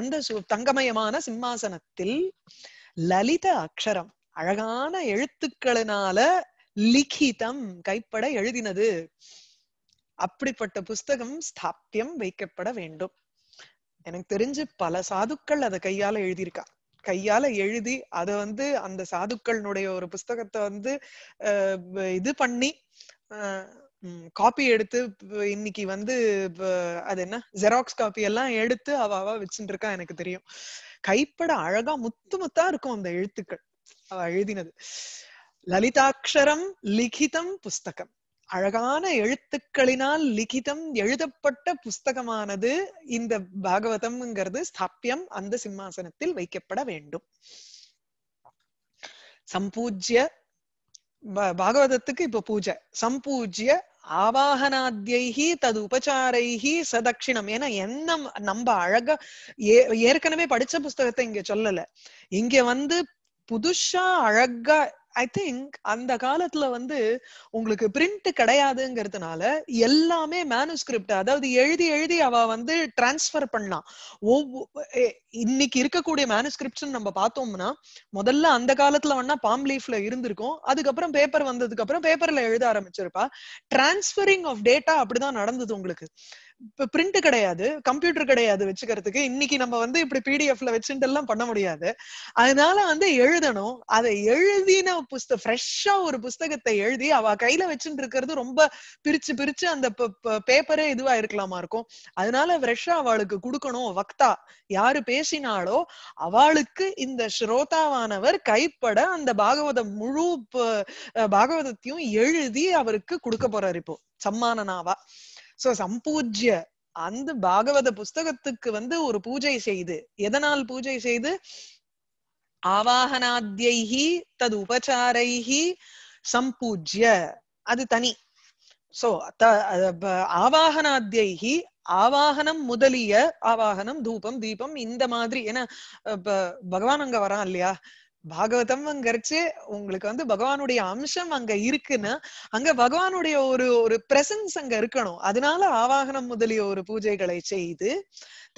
அந்த தங்கமயமான சிம்மாசனத்தில் லலித அக்ஷரம் அழகான எழுத்துக்களினால லிகிதம் கைப்பட எழுதினது அப்படிப்பட்ட புஸ்தகம் ஸ்தாபியம் வைக்கப்பட வேண்டும் எனக்கு தெரிஞ்சு பல சாதுக்கள் அதை கையால எழுதியிருக்கா கையால எழுதி அதை வந்து அந்த சாதுக்களினுடைய ஒரு புஸ்தகத்தை வந்து இது பண்ணி காப்பி எடுத்து இன்னைக்கு வந்து அது என்ன ஜெராக்ஸ் காப்பி எல்லாம் எடுத்து அவ அவ வச்சுட்டு இருக்கா எனக்கு தெரியும் கைப்பட அழகா முத்து முத்தா இருக்கும் அந்த எழுத்துக்கள் அவ எழுதினது லலிதாட்சரம் லிகிதம் புஸ்தகம் அழகான எழுத்துக்களினால் லிகிதம் எழுதப்பட்ட புஸ்தகமானது இந்த பாகவதம்ங்கிறது ஸ்தாபியம் அந்த சிம்மாசனத்தில் வைக்கப்பட வேண்டும் சம்பூஜ்ய பாகவதத்துக்கு இப்ப பூஜை சம்பூஜ்ய ஆவாகனாத்யி தது உபச்சாரைகி சதக்ஷிணம் ஏன்னா என்ன நம்ம அழக ஏற்கனவே படிச்ச புஸ்தகத்தை இங்க சொல்லல இங்க வந்து புதுசா அழகா ஐ திங்க் அந்த காலத்துல வந்து உங்களுக்கு பிரிண்ட் கிடையாதுங்கிறதுனால எல்லாமே மேனுஸ்கிரிப்ட் அதாவது எழுதி எழுதி அவ வந்து டிரான்ஸ்பர் பண்ணலாம் இன்னைக்கு இருக்கக்கூடிய மேனுஸ்கிரிப்ட் நம்ம பார்த்தோம்னா முதல்ல அந்த காலத்துல வேணா பாம் லீஃப்ல இருந்திருக்கும் அதுக்கப்புறம் பேப்பர் வந்ததுக்கு அப்புறம் பேப்பர்ல எழுத ஆரம்பிச்சிருப்பா டிரான்ஸ்பரிங் ஆஃப் டேட்டா அப்படிதான் நடந்தது உங்களுக்கு இப்ப பிரிண்ட் கிடையாது கம்ப்யூட்டர் கிடையாது வச்சுக்கிறதுக்கு இன்னைக்கு நம்ம வந்து இப்படி பிடிஎஃப்ல வச்சுட்டு எல்லாம் பண்ண முடியாது அதனால வந்து எழுதணும் அதை எழுதின புஸ்த ஃப்ரெஷ்ஷா ஒரு புஸ்தகத்தை எழுதி அவ கையில வச்சுட்டு இருக்கிறது ரொம்ப பிரிச்சு பிரிச்சு அந்த பேப்பரே இதுவா இருக்கலாமா இருக்கும் அதனால ஃப்ரெஷ்ஷா அவளுக்கு கொடுக்கணும் வக்தா யாரு பேசினாலோ அவளுக்கு இந்த ஸ்ரோதாவானவர் கைப்பட அந்த பாகவதம் முழு பாகவதத்தையும் எழுதி அவருக்கு கொடுக்க போறாரு இப்போ சம்மானனாவா சோ சம்பூஜ்ய அந்த பாகவத புஸ்தகத்துக்கு வந்து ஒரு பூஜை செய்து எதனால் பூஜை செய்து ஆவாகனாத்யி தது உபச்சாரைஹி சம்பூஜ்ய அது தனி சோ ஆவாகனாத்யி ஆவாகனம் முதலிய ஆவாகனம் தூபம் தீபம் இந்த மாதிரி ஏன்னா பகவான் அங்க வரான் இல்லையா பாகவதம் அங்கரிச்சு உங்களுக்கு வந்து பகவானுடைய அம்சம் அங்க இருக்குன்னா அங்க பகவானுடைய ஒரு ஒரு பிரசன்ஸ் அங்க இருக்கணும் அதனால ஆவாகனம் முதலிய ஒரு பூஜைகளை செய்து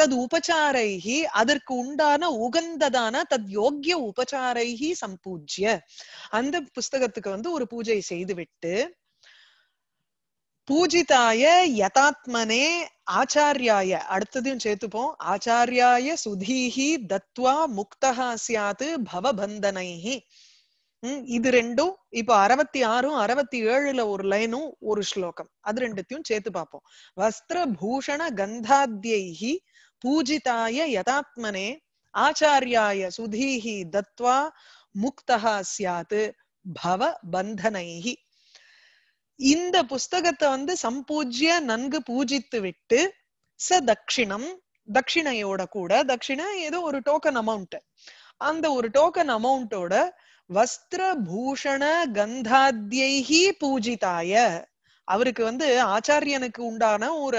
தது உபச்சாரைகி அதற்கு உண்டான உகந்ததான தத் யோக்கிய உபச்சாரைகி சம்பூஜ்ய அந்த புஸ்தகத்துக்கு வந்து ஒரு பூஜை செய்து விட்டு பூஜிதாய யதாத்மனே ஆச்சாரியாய அடுத்ததையும் சேர்த்துப்போம் ஆச்சாரியாய சுதீஹி தத்வா முக்தகா சியாத்து பவபந்தனைஹி இது ரெண்டும் இப்போ அறுபத்தி ஆறும் அறுபத்தி ஏழுல ஒரு லைனும் ஒரு ஸ்லோகம் அது ரெண்டுத்தையும் சேர்த்து பார்ப்போம் வஸ்திர பூஷண கந்தாத்யி பூஜிதாய யதாத்மனே ஆச்சாரியாய சுதீஹி தத்வா முக்தகா சியாத்து பவ பந்தனைஹி இந்த புஸ்தகத்தை வந்து சம்பூஜ்ய நன்கு பூஜித்து விட்டு ச தட்சிணம் தட்சிணையோட கூட தட்சிண ஏதோ ஒரு டோக்கன் அமௌண்ட் அந்த ஒரு டோக்கன் அமௌண்டோட வஸ்திர பூஷண கந்தாத்யி பூஜிதாய அவருக்கு வந்து ஆச்சாரியனுக்கு உண்டான ஒரு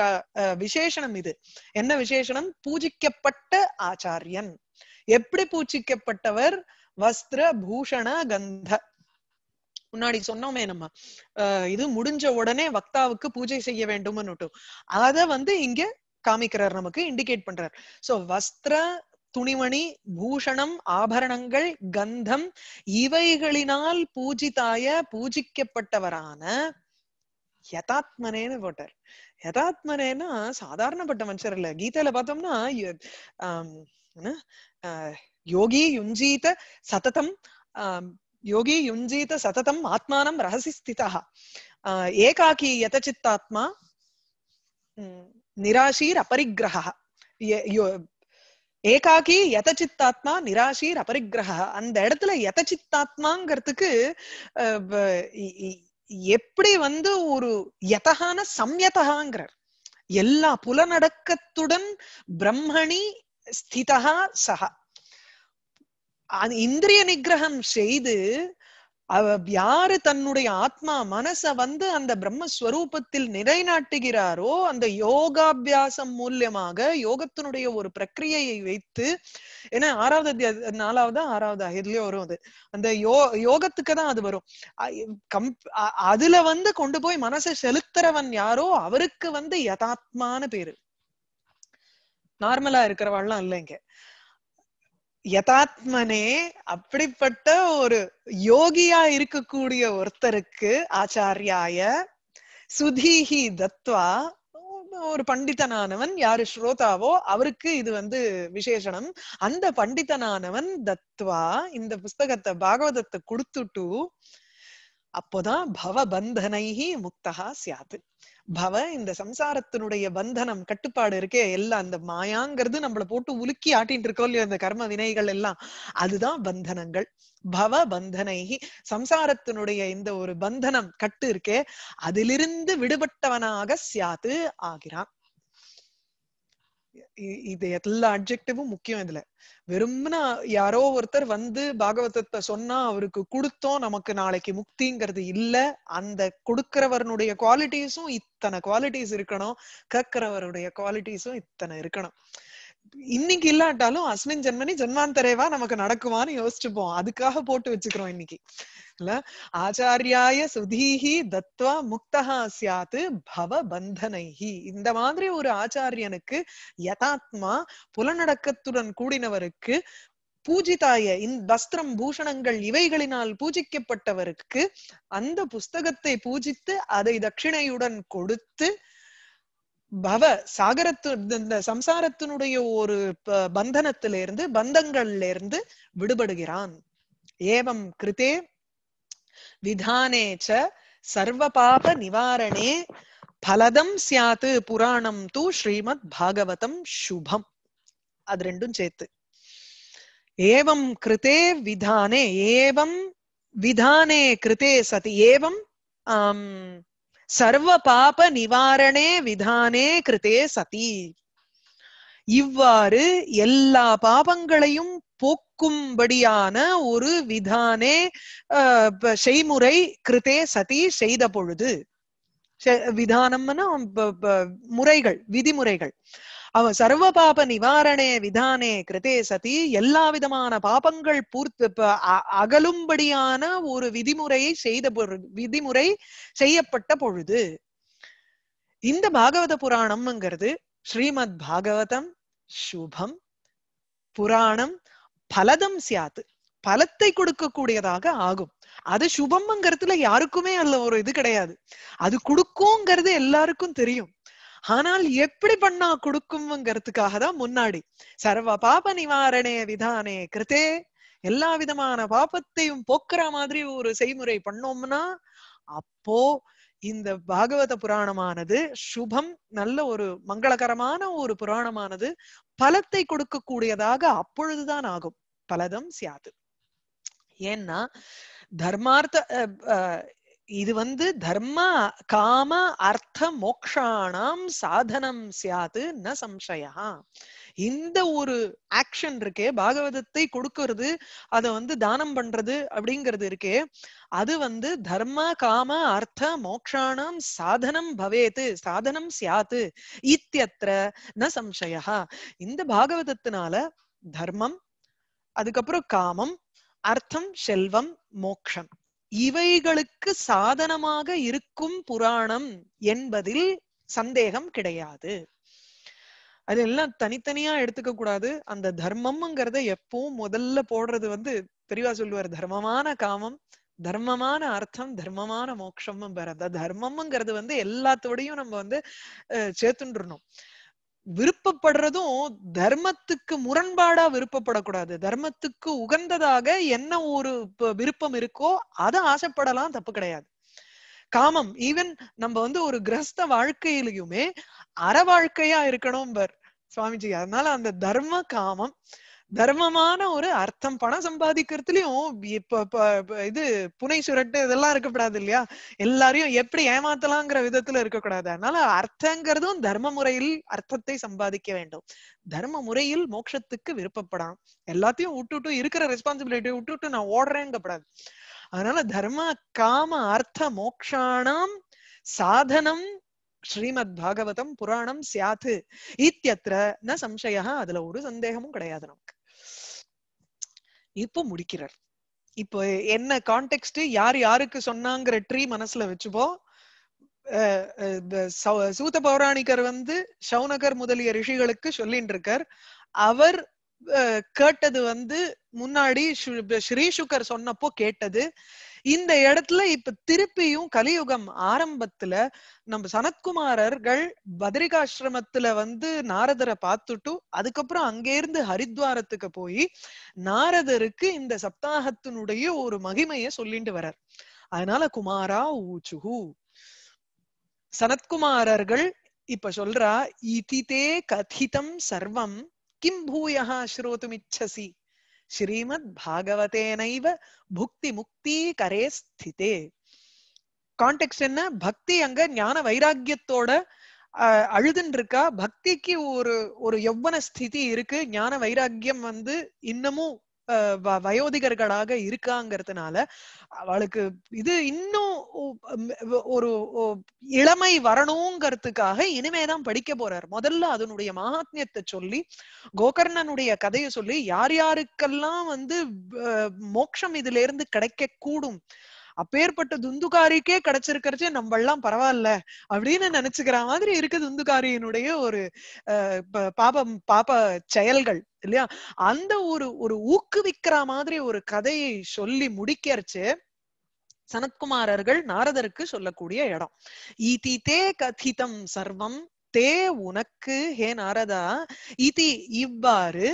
விசேஷனம் இது என்ன விசேஷனம் பூஜிக்கப்பட்ட ஆச்சாரியன் எப்படி பூஜிக்கப்பட்டவர் வஸ்திர பூஷண கந்த முன்னாடி சொன்னோமே நம்ம இது முடிஞ்ச உடனே வக்தாவுக்கு பூஜை செய்ய வேண்டும்னு அத வந்து இங்க காமிக்கிறார் நமக்கு இண்டிகேட் பண்றார் சோ வஸ்திர துணிமணி பூஷணம் ஆபரணங்கள் கந்தம் இவைகளினால் பூஜிதாய பூஜிக்கப்பட்டவரான யதாத்மனேன்னு போட்டார் யதாத்மனேனா சாதாரணப்பட்ட மனுஷர் இல்ல கீதையில பார்த்தோம்னா யோகி யுஞ்சீத சததம் யோகி యోగి యుంజీత సతతం ఆత్మానం రహసి స్థిత ఏకాకి நிராசீர் அபரிக்கிரக ஏகாக்கி சித்தாத்மா நிராசீர் அபரிக்கிரக அந்த இடத்துல எதச்சித்தாத்மாங்கிறதுக்கு எப்படி வந்து ஒரு யதகான சம்யதகாங்கிறார் எல்லா புலநடக்கத்துடன் பிரம்மணி ஸ்திதா சகா இந்திரிய நிகிரகம் செய்து அவ யாரு தன்னுடைய ஆத்மா மனச வந்து அந்த பிரம்மஸ்வரூபத்தில் நிலைநாட்டுகிறாரோ அந்த யோகாபியாசம் மூலியமாக யோகத்தினுடைய ஒரு பிரக்கிரியையை வைத்து ஏன்னா ஆறாவது நாலாவது ஆறாவது இதுலயே வரும் அது அந்த யோ யோகத்துக்கு தான் அது வரும் கம் அதுல வந்து கொண்டு போய் மனசை செலுத்துறவன் யாரோ அவருக்கு வந்து யதாத்மான பேரு நார்மலா இருக்கிறவாள்லாம் இல்லைங்க யதாத்மனே அப்படிப்பட்ட ஒரு யோகியா இருக்கக்கூடிய ஒருத்தருக்கு ஆச்சாரியாய சுதீஹி தத்வா ஒரு பண்டிதனானவன் யாரு ஸ்ரோதாவோ அவருக்கு இது வந்து விசேஷனம் அந்த பண்டிதனானவன் தத்வா இந்த புஸ்தகத்தை பாகவதத்தை கொடுத்துட்டு அப்போதான் பவபந்தனைகி முக்தகா சியாது பவ இந்த சம்சாரத்தினுடைய பந்தனம் கட்டுப்பாடு இருக்கே எல்லாம் அந்த மாயாங்கிறது நம்மளை போட்டு உலுக்கி ஆட்டின்னு இருக்கோம் இல்லையோ அந்த கர்ம வினைகள் எல்லாம் அதுதான் பந்தனங்கள் பவ பந்தனை சம்சாரத்தினுடைய இந்த ஒரு பந்தனம் கட்டு இருக்கே அதிலிருந்து விடுபட்டவனாக சியாத்து ஆகிறான் இது எல்லா அப்ஜெக்டிவும் முக்கியம் இதுல வெறும்னா யாரோ ஒருத்தர் வந்து பாகவதத்தை சொன்னா அவருக்கு கொடுத்தோம் நமக்கு நாளைக்கு முக்திங்கிறது இல்ல அந்த கொடுக்கிறவருடைய குவாலிட்டிஸும் இத்தனை குவாலிட்டிஸ் இருக்கணும் கேக்குறவருடைய குவாலிட்டிஸும் இத்தனை இருக்கணும் இன்னைக்கு இல்லாட்டாலும் அஸ்மின் ஜென்மனி ஜென்மாந்தரேவா நமக்கு நடக்குமான்னு யோசிச்சுப்போம் அதுக்காக போட்டு வச்சுக்கிறோம் இன்னைக்கு இல்ல ஆச்சாரியாய சுதீஹி தத்வா முக்தஹா சியாத்து பவ பந்தனைஹி இந்த மாதிரி ஒரு ஆச்சாரியனுக்கு யதாத்மா புலநடக்கத்துடன் கூடினவருக்கு பூஜிதாய இந்த வஸ்திரம் பூஷணங்கள் இவைகளினால் பூஜிக்கப்பட்டவருக்கு அந்த புஸ்தகத்தை பூஜித்து அதை தட்சிணையுடன் கொடுத்து பவ சாகரத்து இந்த சம்சாரத்தினுடைய ஒரு பந்தனத்திலிருந்து பந்தங்கள்ல இருந்து விடுபடுகிறான் ஏவம் கிருதே விதானே சர்வ பாப நிவாரணே பலதம் சியாத்து புராணம் தூ ஸ்ரீமத் பாகவதம் சுபம் அது ரெண்டும் சேர்த்து ஏவம் கிருதே விதானே ஏவம் விதானே கிருதே சதி ஏவம் ஆஹ் சர்வ பாப நிவாரணே விதானே கிருதே சதி இவ்வாறு எல்லா பாபங்களையும் போக்கும்படியான ஒரு விதானே செய்முறை கிருதே சதி செய்த பொழுது விதானம்னா முறைகள் விதிமுறைகள் அவ சர்வ பாப நிவாரணே விதானே கிருதே சதி எல்லா விதமான பாபங்கள் பூர்த்து அகலும்படியான ஒரு விதிமுறையை செய்த விதிமுறை செய்யப்பட்ட பொழுது இந்த பாகவத புராணம்ங்கிறது ஸ்ரீமத் பாகவதம் சுபம் புராணம் பலதம் சியாத்து பலத்தை கொடுக்கக்கூடியதாக ஆகும் அது சுபம்ங்கிறதுல யாருக்குமே அதுல ஒரு இது கிடையாது அது கொடுக்கும்ங்கிறது எல்லாருக்கும் தெரியும் ஆனால் எப்படி பண்ணா கொடுக்கும்ங்கிறதுக்காக தான் முன்னாடி சர்வ பாப நிவாரணே விதானே கிருத்தே எல்லா விதமான பாபத்தையும் போக்குற மாதிரி ஒரு செய்முறை பண்ணோம்னா அப்போ இந்த பாகவத புராணமானது சுபம் நல்ல ஒரு மங்களகரமான ஒரு புராணமானது பலத்தை கொடுக்கக்கூடியதாக அப்பொழுதுதான் ஆகும் பலதம் சியாது ஏன்னா தர்மார்த்த இது வந்து தர்ம காம அர்த்த மோக்ஷானாம் சாதனம் சியாது ந சம்சயா இந்த ஒரு ஆக்ஷன் இருக்கே பாகவதத்தை கொடுக்கறது அத வந்து தானம் பண்றது அப்படிங்கிறது இருக்கே அது வந்து தர்ம காம அர்த்த மோக்ஷானாம் சாதனம் பவேத்து சாதனம் சியாத்து இத்தியத்திர ந சம்சயா இந்த பாகவதத்தினால தர்மம் அதுக்கப்புறம் காமம் அர்த்தம் செல்வம் மோக்ஷம் இவைகளுக்கு சாதனமாக இருக்கும் புராணம் என்பதில் சந்தேகம் கிடையாது அது எல்லாம் தனித்தனியா எடுத்துக்க கூடாது அந்த தர்மம்ங்கிறத எப்பவும் முதல்ல போடுறது வந்து பெரியவா சொல்லுவார் தர்மமான காமம் தர்மமான அர்த்தம் தர்மமான மோட்சமும் பெறத தர்மம்ங்கிறது வந்து எல்லாத்தோடையும் நம்ம வந்து அஹ் சேர்த்துண்டுறணும் விருப்பப்படுறதும் தர்மத்துக்கு முரண்பாடா விருப்பப்படக்கூடாது தர்மத்துக்கு உகந்ததாக என்ன ஒரு விருப்பம் இருக்கோ அதை ஆசைப்படலாம் தப்பு கிடையாது காமம் ஈவன் நம்ம வந்து ஒரு கிரஸ்த வாழ்க்கையிலயுமே அற வாழ்க்கையா இருக்கணும் பர் சுவாமிஜி அதனால அந்த தர்ம காமம் தர்மமான ஒரு அர்த்தம் பணம் சம்பாதிக்கிறதுலயும் இப்ப இது புனை சுரட்டு இதெல்லாம் இருக்கக்கூடாது இல்லையா எல்லாரையும் எப்படி ஏமாத்தலாங்கிற விதத்துல இருக்கக்கூடாது அதனால அர்த்தங்கிறதும் தர்ம முறையில் அர்த்தத்தை சம்பாதிக்க வேண்டும் தர்ம முறையில் மோட்சத்துக்கு விருப்பப்படாம் எல்லாத்தையும் விட்டுட்டு இருக்கிற ரெஸ்பான்சிபிலிட்டி விட்டுட்டு நான் ஓடுறேங்கப்படாது அதனால தர்ம காம அர்த்த மோக்ஷானாம் சாதனம் ஸ்ரீமத் பாகவதம் புராணம் சியாத்து இத்தியத்திர ந சம்சயா அதுல ஒரு சந்தேகமும் கிடையாது நமக்கு இப்போ முடிக்கிறார் இப்போ என்ன கான்டெக்ட் யார் யாருக்கு சொன்னாங்கிற ட்ரீ மனசுல வச்சுப்போம் சூத பௌராணிகர் வந்து சவுனகர் முதலிய ரிஷிகளுக்கு சொல்லிட்டு இருக்கார் அவர் கேட்டது வந்து முன்னாடி ஸ்ரீ சொன்னப்போ கேட்டது இந்த இடத்துல இப்ப திருப்பியும் கலியுகம் ஆரம்பத்துல நம்ம சனத்குமாரர்கள் பதிரிகாசிரமத்துல வந்து நாரதரை பார்த்துட்டு அதுக்கப்புறம் அங்கேருந்து ஹரித்வாரத்துக்கு போய் நாரதருக்கு இந்த சப்தாகத்தினுடைய ஒரு மகிமைய சொல்லிட்டு வரார் அதனால குமாரா ஊச்சுகு சனத்குமாரர்கள் இப்ப சொல்றா இதிதே கதிதம் சர்வம் கிம் பூயா ஸ்ரோதுமிச்சசி ஸ்ரீமத் பாகவதேனைவ புக்தி முக்தி கரே ஸ்திதே கான்டெக்ட் என்ன பக்தி அங்க ஞான வைராக்கியத்தோட அழுதுன் இருக்கா பக்திக்கு ஒரு ஒரு யௌவன ஸ்திதி இருக்கு ஞான வைராக்கியம் வந்து இன்னமும் வயோதிகர்களாக இருக்காங்கிறதுனால அவளுக்கு இது இன்னும் ஒரு இளமை வரணுங்கிறதுக்காக இனிமேதான் படிக்க போறார் முதல்ல அதனுடைய மகாத்மியத்தை சொல்லி கோகர்ணனுடைய கதையை சொல்லி யார் யாருக்கெல்லாம் வந்து மோட்சம் இதுல இருந்து கிடைக்க கூடும் அப்பேற்பட்ட துந்துகாரிக்கே கிடைச்சிருக்கிறச்சே நம்ம எல்லாம் பரவாயில்ல அப்படின்னு நினைச்சுக்கிற மாதிரி இருக்கு துந்துகாரியினுடைய ஒரு பாபம் பாப செயல்கள் இல்லையா அந்த ஒரு ஒரு ஊக்குவிக்கிற மாதிரி ஒரு கதையை சொல்லி முடிக்கிறச்சு சனத்குமாரர்கள் நாரதருக்கு சொல்லக்கூடிய இடம் தே கதிதம் சர்வம் தே உனக்கு ஹே நாரதா இதி இவ்வாறு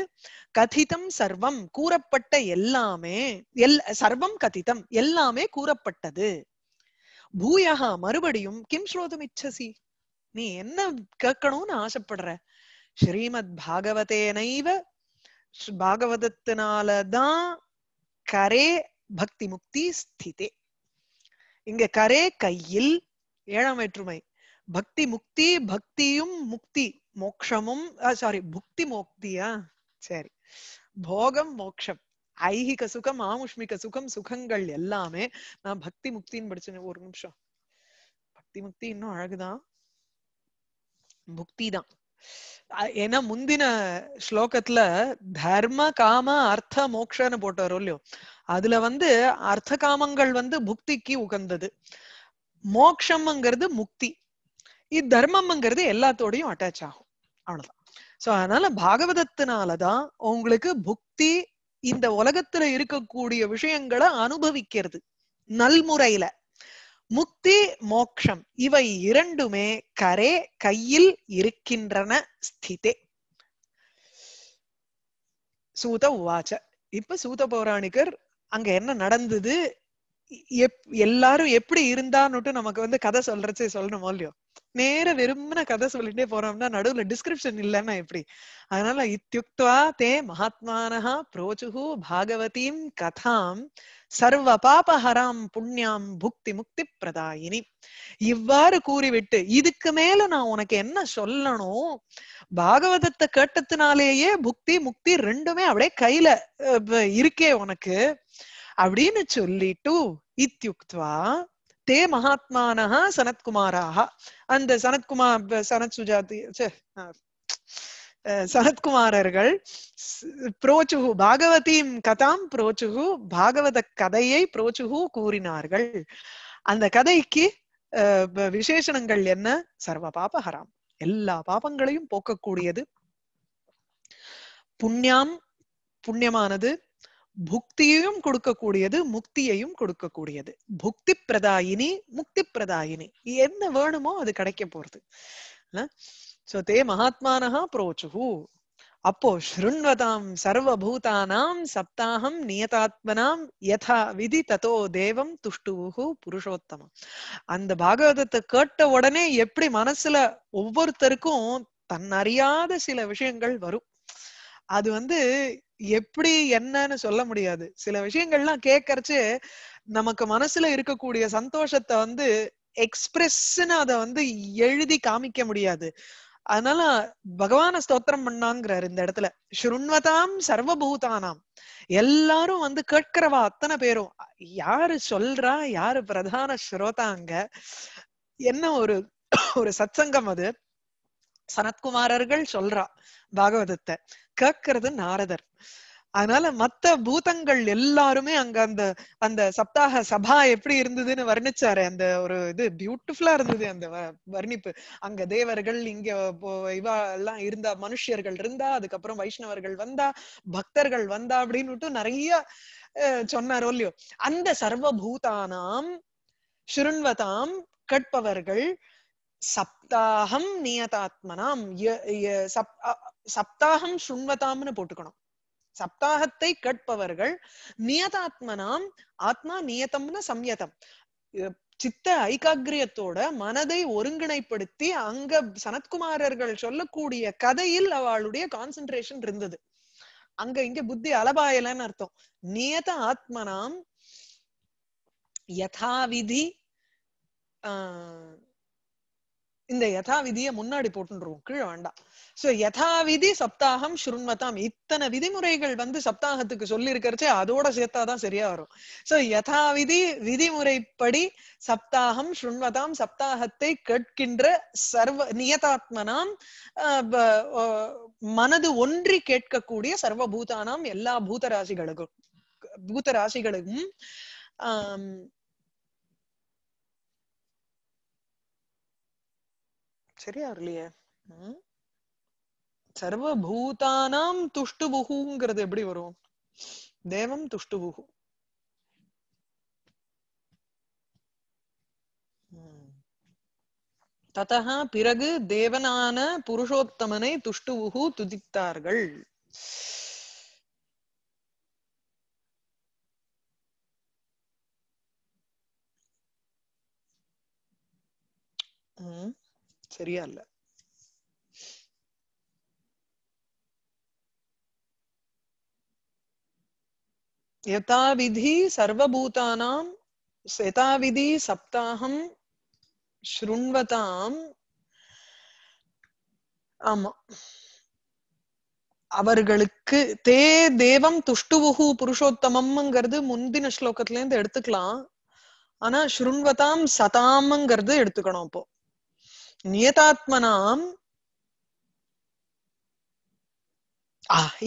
கதிதம் சர்வம் கூறப்பட்ட எல்லாமே எல் சர்வம் கதிதம் எல்லாமே கூறப்பட்டது பூயகா மறுபடியும் கிம் ஸ்ரோதம் இச்சசி நீ என்ன கேட்கணும்னு ஆசைப்படுற ஸ்ரீமத் பாகவதேனைவ பாகவதத்தினாலதான் கரே பக்தி முக்தி ஸ்திதே இங்க கரே கையில் ஏழாம் வேற்றுமை பக்தி முக்தி பக்தியும் முக்தி மோக்ஷமும் சாரி புக்தி மோக்தியா சரி போகம் மோக்ஷம் ஐகிக சுகம் ஆமுஷ்மிக சுகம் சுகங்கள் எல்லாமே நான் பக்தி முக்தின்னு படிச்சேன் ஒரு நிமிஷம் பக்தி முக்தி இன்னும் அழகுதான் புக்தி தான் ஏன்னா முந்தின ஸ்லோகத்துல தர்ம காம அர்த்த மோக்ஷன்னு போட்டாரோ இல்லையோ அதுல வந்து அர்த்த காமங்கள் வந்து புக்திக்கு உகந்தது மோக்ஷம்ங்கிறது முக்தி இத்தர்மம்ங்கிறது தர்மம்ங்கிறது எல்லாத்தோடையும் அட்டாச் ஆகும் அவ்வளவுதான் சோ அதனால பாகவதத்தினாலதான் உங்களுக்கு புக்தி இந்த உலகத்துல இருக்கக்கூடிய விஷயங்களை அனுபவிக்கிறது நல்முறையில முக்தி மோக்ஷம் இவை இரண்டுமே கரே கையில் இருக்கின்றன ஸ்திதே சூத உவாச்ச இப்ப சூத பௌராணிகர் அங்க என்ன நடந்தது எப் எல்லாரும் எப்படி இருந்தான்னுட்டு நமக்கு வந்து கதை சொல்றச்சே சொல்லணுமோ இல்லையோ நேர வெறும்னு கதை சொல்லிட்டே போறோம்னா நடுவுல டிஸ்கிரிப்ஷன் இல்லைன்னா எப்படி அதனால இத்தியுக்துவா தே மகாத்மானஹா புரோச்சுஹு பாகவதீம் கதாம் சர்வ பாபஹராம் புண்ணியாம் புக்தி முக்தி பிரதாயினி இவ்வாறு கூறிவிட்டு இதுக்கு மேல நான் உனக்கு என்ன சொல்லணும் பாகவதத்தை கேட்டதுனாலேயே புக்தி முக்தி ரெண்டுமே அப்படியே கையில இருக்கே உனக்கு அப்படின்னு சொல்லிட்டு இத்தியுக்துவா தே மகாத்மான சனத்குமாராக அந்த சனத்குமார் சனத் சுஜாதி சனத்குமாரர்கள் புரோச்சுகு பாகவதீம் கதாம் புரோச்சுகு பாகவத கதையை புரோச்சுகு கூறினார்கள் அந்த கதைக்கு விசேஷணங்கள் என்ன சர்வ பாபஹராம் எல்லா பாபங்களையும் போக்கக்கூடியது புண்ணியம் புண்ணியமானது புக்தியையும் கொடுக்கக்கூடியது முக்தியையும் கொடுக்கக்கூடியது புக்தி பிரதாயினி முக்தி பிரதாயினி என்ன வேணுமோ அது கிடைக்க போறது சோ தே மகாத்மானஹா புரோச்சுஹு அப்போ ஸ்ருண்வதாம் சர்வபூதானாம் சப்தாகம் நியதாத்மனாம் யதா விதி ததோ தேவம் துஷ்டுவுகு புருஷோத்தமம் அந்த பாகவதத்தை கேட்ட உடனே எப்படி மனசுல ஒவ்வொருத்தருக்கும் தன்னறியாத சில விஷயங்கள் வரும் அது வந்து எப்படி என்னன்னு சொல்ல முடியாது சில விஷயங்கள்லாம் கேக்கறச்சு நமக்கு மனசுல இருக்கக்கூடிய சந்தோஷத்தை வந்து எக்ஸ்பிரஸ்ன்னு அதை வந்து எழுதி காமிக்க முடியாது அதனால பகவான ஸ்தோத்திரம் பண்ணாங்கிறாரு இந்த இடத்துல ஸ்ருண்வதாம் சர்வபூதானாம் எல்லாரும் வந்து கேட்கிறவா அத்தனை பேரும் யாரு சொல்றா யாரு பிரதான ஸ்ரோதாங்க என்ன ஒரு ஒரு சத்சங்கம் அது சனத்குமாரர்கள் சொல்றா பாகவதத்தை கேக்குறது நாரதர் அதனால மத்த பூதங்கள் எல்லாருமே அங்க அந்த அந்த சப்தாக சபா எப்படி இருந்ததுன்னு வர்ணிச்சாரு அந்த ஒரு இது பியூட்டிஃபுல்லா இருந்தது அந்த வர்ணிப்பு அங்க தேவர்கள் இங்க இவா எல்லாம் இருந்தா மனுஷியர்கள் இருந்தா அதுக்கப்புறம் வைஷ்ணவர்கள் வந்தா பக்தர்கள் வந்தா அப்படின்னுட்டு நிறைய சொன்னாரோ இல்லையோ அந்த பூதானாம் சுருண்வதாம் கட்பவர்கள் சப்தாகம் நியதாத்மனாம் சப்தாகம் சுண்வதாம்னு போட்டுக்கணும் சப்தாகத்தை கேட்பவர்கள் நியதாத்மனாம் ஆத்மா நியதம்னு சம்யதம் சித்த ஐகாகிரியத்தோட மனதை ஒருங்கிணைப்படுத்தி அங்க சனத்குமாரர்கள் சொல்லக்கூடிய கதையில் அவளுடைய கான்சென்ட்ரேஷன் இருந்தது அங்க இங்க புத்தி அலபாயலன்னு அர்த்தம் நியத ஆத்மனாம் யதாவிதி ஆஹ் இந்த யதா விதியை முன்னாடி போட்டுருவோம் கீழே வேண்டாம் சோ யதா விதி சப்தாகம் ஸ்ருண்மதாம் இத்தனை விதிமுறைகள் வந்து சப்தாகத்துக்கு சொல்லி இருக்கிறச்சே அதோட சேர்த்தாதான் சரியா வரும் சோ யதா விதி விதிமுறைப்படி சப்தாகம் ஸ்ருண்மதாம் சப்தாகத்தை கேட்கின்ற சர்வ நியதாத்மனாம் மனது ஒன்றி கேட்கக்கூடிய சர்வ பூதானாம் எல்லா பூத ராசிகளுக்கும் பூத ராசிகளுக்கும் ஆஹ் சரியா இல்லையே சர்வ பூதானாம் துஷ்டு புகுங்கிறது எப்படி வரும் தேவம் துஷ்டு புகு பிறகு தேவனான புருஷோத்தமனை துஷ்டு உகு துதித்தார்கள் Mm-hmm. சரியா இல்ல யதாவிதி சர்வபூதானாம் யதாவிதி சப்தாகம் ஸ்ருண்வதாம் ஆமா அவர்களுக்கு தே தேவம் துஷ்டுவுகு புருஷோத்தமம்ங்கிறது முந்தின ஸ்லோகத்துல இருந்து எடுத்துக்கலாம் ஆனா ஸ்ருண்வதாம் சதாம்ங்கிறது எடுத்துக்கணும் அப்போ நியதாத்மனாம்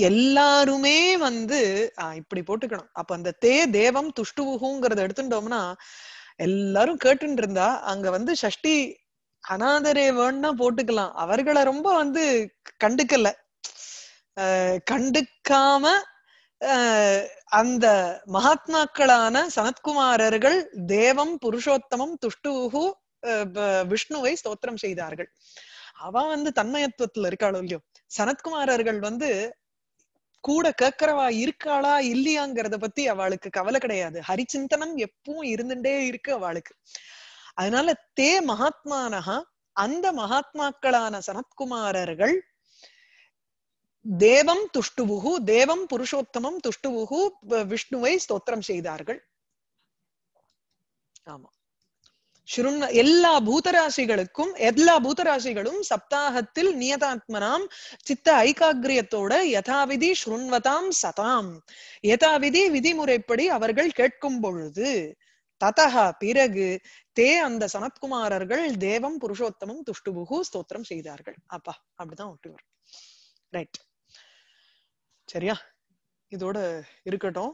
எல்லாருமே வந்து இப்படி போட்டுக்கணும் அப்ப அந்த தே தேவம் துஷ்டுவுகுங்கிறத எடுத்துட்டோம்னா எல்லாரும் கேட்டுட்டு இருந்தா அங்க வந்து ஷஷ்டி அனாதரே வேணா போட்டுக்கலாம் அவர்களை ரொம்ப வந்து கண்டுக்கல கண்டுக்காம அந்த மகாத்மாக்களான சனத்குமாரர்கள் தேவம் புருஷோத்தமம் துஷ்டுகு விஷ்ணுவை ஸ்தோத்திரம் செய்தார்கள் அவ வந்து தன்மயத்துவத்துல இருக்காளோ இல்லையோ சனத்குமாரர்கள் வந்து கூட கேக்குறவா இருக்காளா இல்லையாங்கிறத பத்தி அவளுக்கு கவலை கிடையாது ஹரிச்சிந்தனம் எப்பவும் இருந்துட்டே இருக்கு அவளுக்கு அதனால தே மகாத்மானஹா அந்த மகாத்மாக்களான சனத்குமாரர்கள் தேவம் துஷ்டுவுகு தேவம் புருஷோத்தமம் துஷ்டுவுகு விஷ்ணுவை ஸ்தோத்திரம் செய்தார்கள் ஆமா சுருண் எல்லா பூதராசிகளுக்கும் எல்லா பூதராசிகளும் சப்தாகத்தில் நியதாத்மனாம் சித்த ஐகாகிரியத்தோட யதாவிதி சுருண்வதாம் சதாம் யதாவிதி விதிமுறைப்படி அவர்கள் கேட்கும் பொழுது ததகா பிறகு தே அந்த சனத்குமாரர்கள் தேவம் புருஷோத்தமம் துஷ்டுபுகு ஸ்தோத்திரம் செய்தார்கள் அப்பா அப்படிதான் ஒட்டி வரும் ரைட் சரியா இதோட இருக்கட்டும்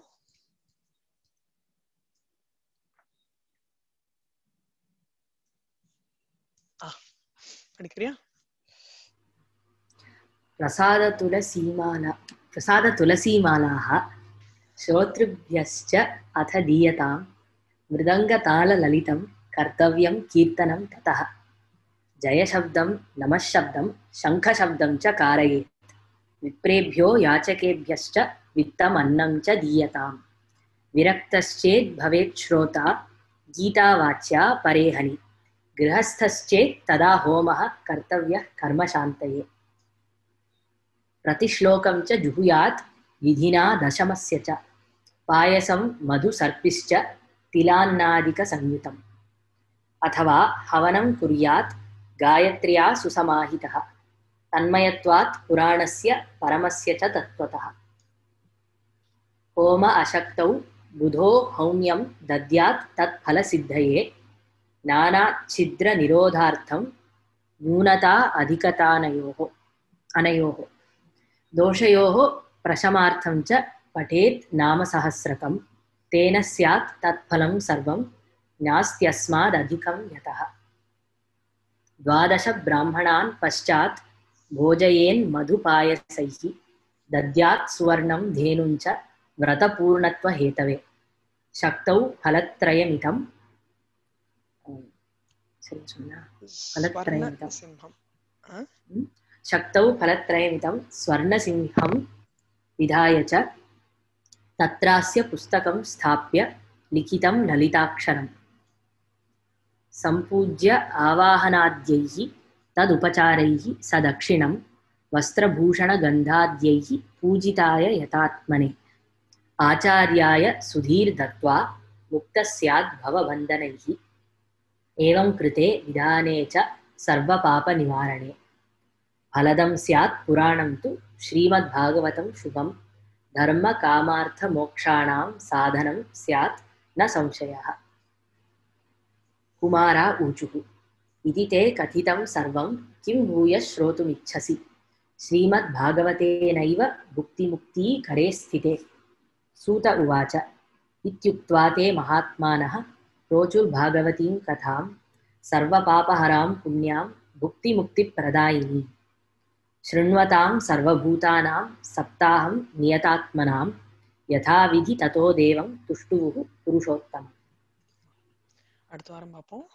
படிக்கிறியா பிரசாத துளசீமாலா பிரசாத துளசீமாலாக श्रोतृभ्यश्च अथ दीयतां मृदङ्गतालललितं कर्तव्यं कीर्तनं ततः जयशब्दं नमःशब्दं शङ्खशब्दं च कारयेत् विप्रेभ्यो याचकेभ्यश्च वित्तमन्नं च दीयताम् विरक्तश्चेद्भवेत् श्रोता गीतावाच्या परेहनि गृहस्थश्चेत् तदा होमः कर्तव्यः कर्मशान्तये प्रतिश्लोकं च जुहुयात् विधिना दशमस्य च पायसं मधुसर्पिश्च तिलान्नादिकसंयुतम् अथवा हवनं कुर्यात् गायत्र्या सुसमाहितः तन्मयत्वात् पुराणस्य परमस्य च तत्त्वतः होम अशक्तौ बुधो हौम्यं दद्यात् तत्फलसिद्धये नानाच्छिद्रनिरोधार्थं न्यूनता अधिकतानयोः अनयोः दोषयोः प्रशमार्थं च पठेत् नामसहस्रकं तेन स्यात् तत्फलं सर्वं नास्त्यस्मादधिकं यतः द्वादशब्राह्मणान् पश्चात् भोजयेन् मधुपायसैः दद्यात् सुवर्णं धेनुञ्च व्रतपूर्णत्वहेतवे शक्तौ फलत्रयमिदं சரின்னு பலத்ரயமிதம் சக்தௌ பலத்ரயமிதம் ஸ்வர்ணசிங்கம் விதாய ச தத்ராஸ்ய புஸ்தகம் ஸ்தாபிய லிகிதம் நலிதாட்சரம் सम्पूज्य आवाहनाद्यैः तदुपचारैः स दक्षिणं वस्त्रभूषणगन्धाद्यैः पूजिताय यतात्मने आचार्याय सुधीर्दत्त्वा मुक्तस्याद्भवबन्धनैः एवं कृते विधाने च सर्वपापनिवारणे फलदं स्यात् पुराणं तु श्रीमद्भागवतं शुभं धर्मकामार्थमोक्षाणां साधनं स्यात् न संशयः कुमारा ऊचुः इति ते कथितं सर्वं किं भूय श्रोतुमिच्छसि श्रीमद्भागवतेनैव भुक्तिमुक्ती स्थिते सूत उवाच इत्युक्त्वा ते महात्मानः रोचुर्भागवतीं कथां सर्वपापहरां पुण्यां भुक्तिमुक्तिप्रदायिनी शृण्वतां सर्वभूतानां सप्ताहं नियतात्मनां यथाविधि ततो देवं तुष्टुः पुरुषोत्तमम् அடுத்த வாரம் பார்ப்போம்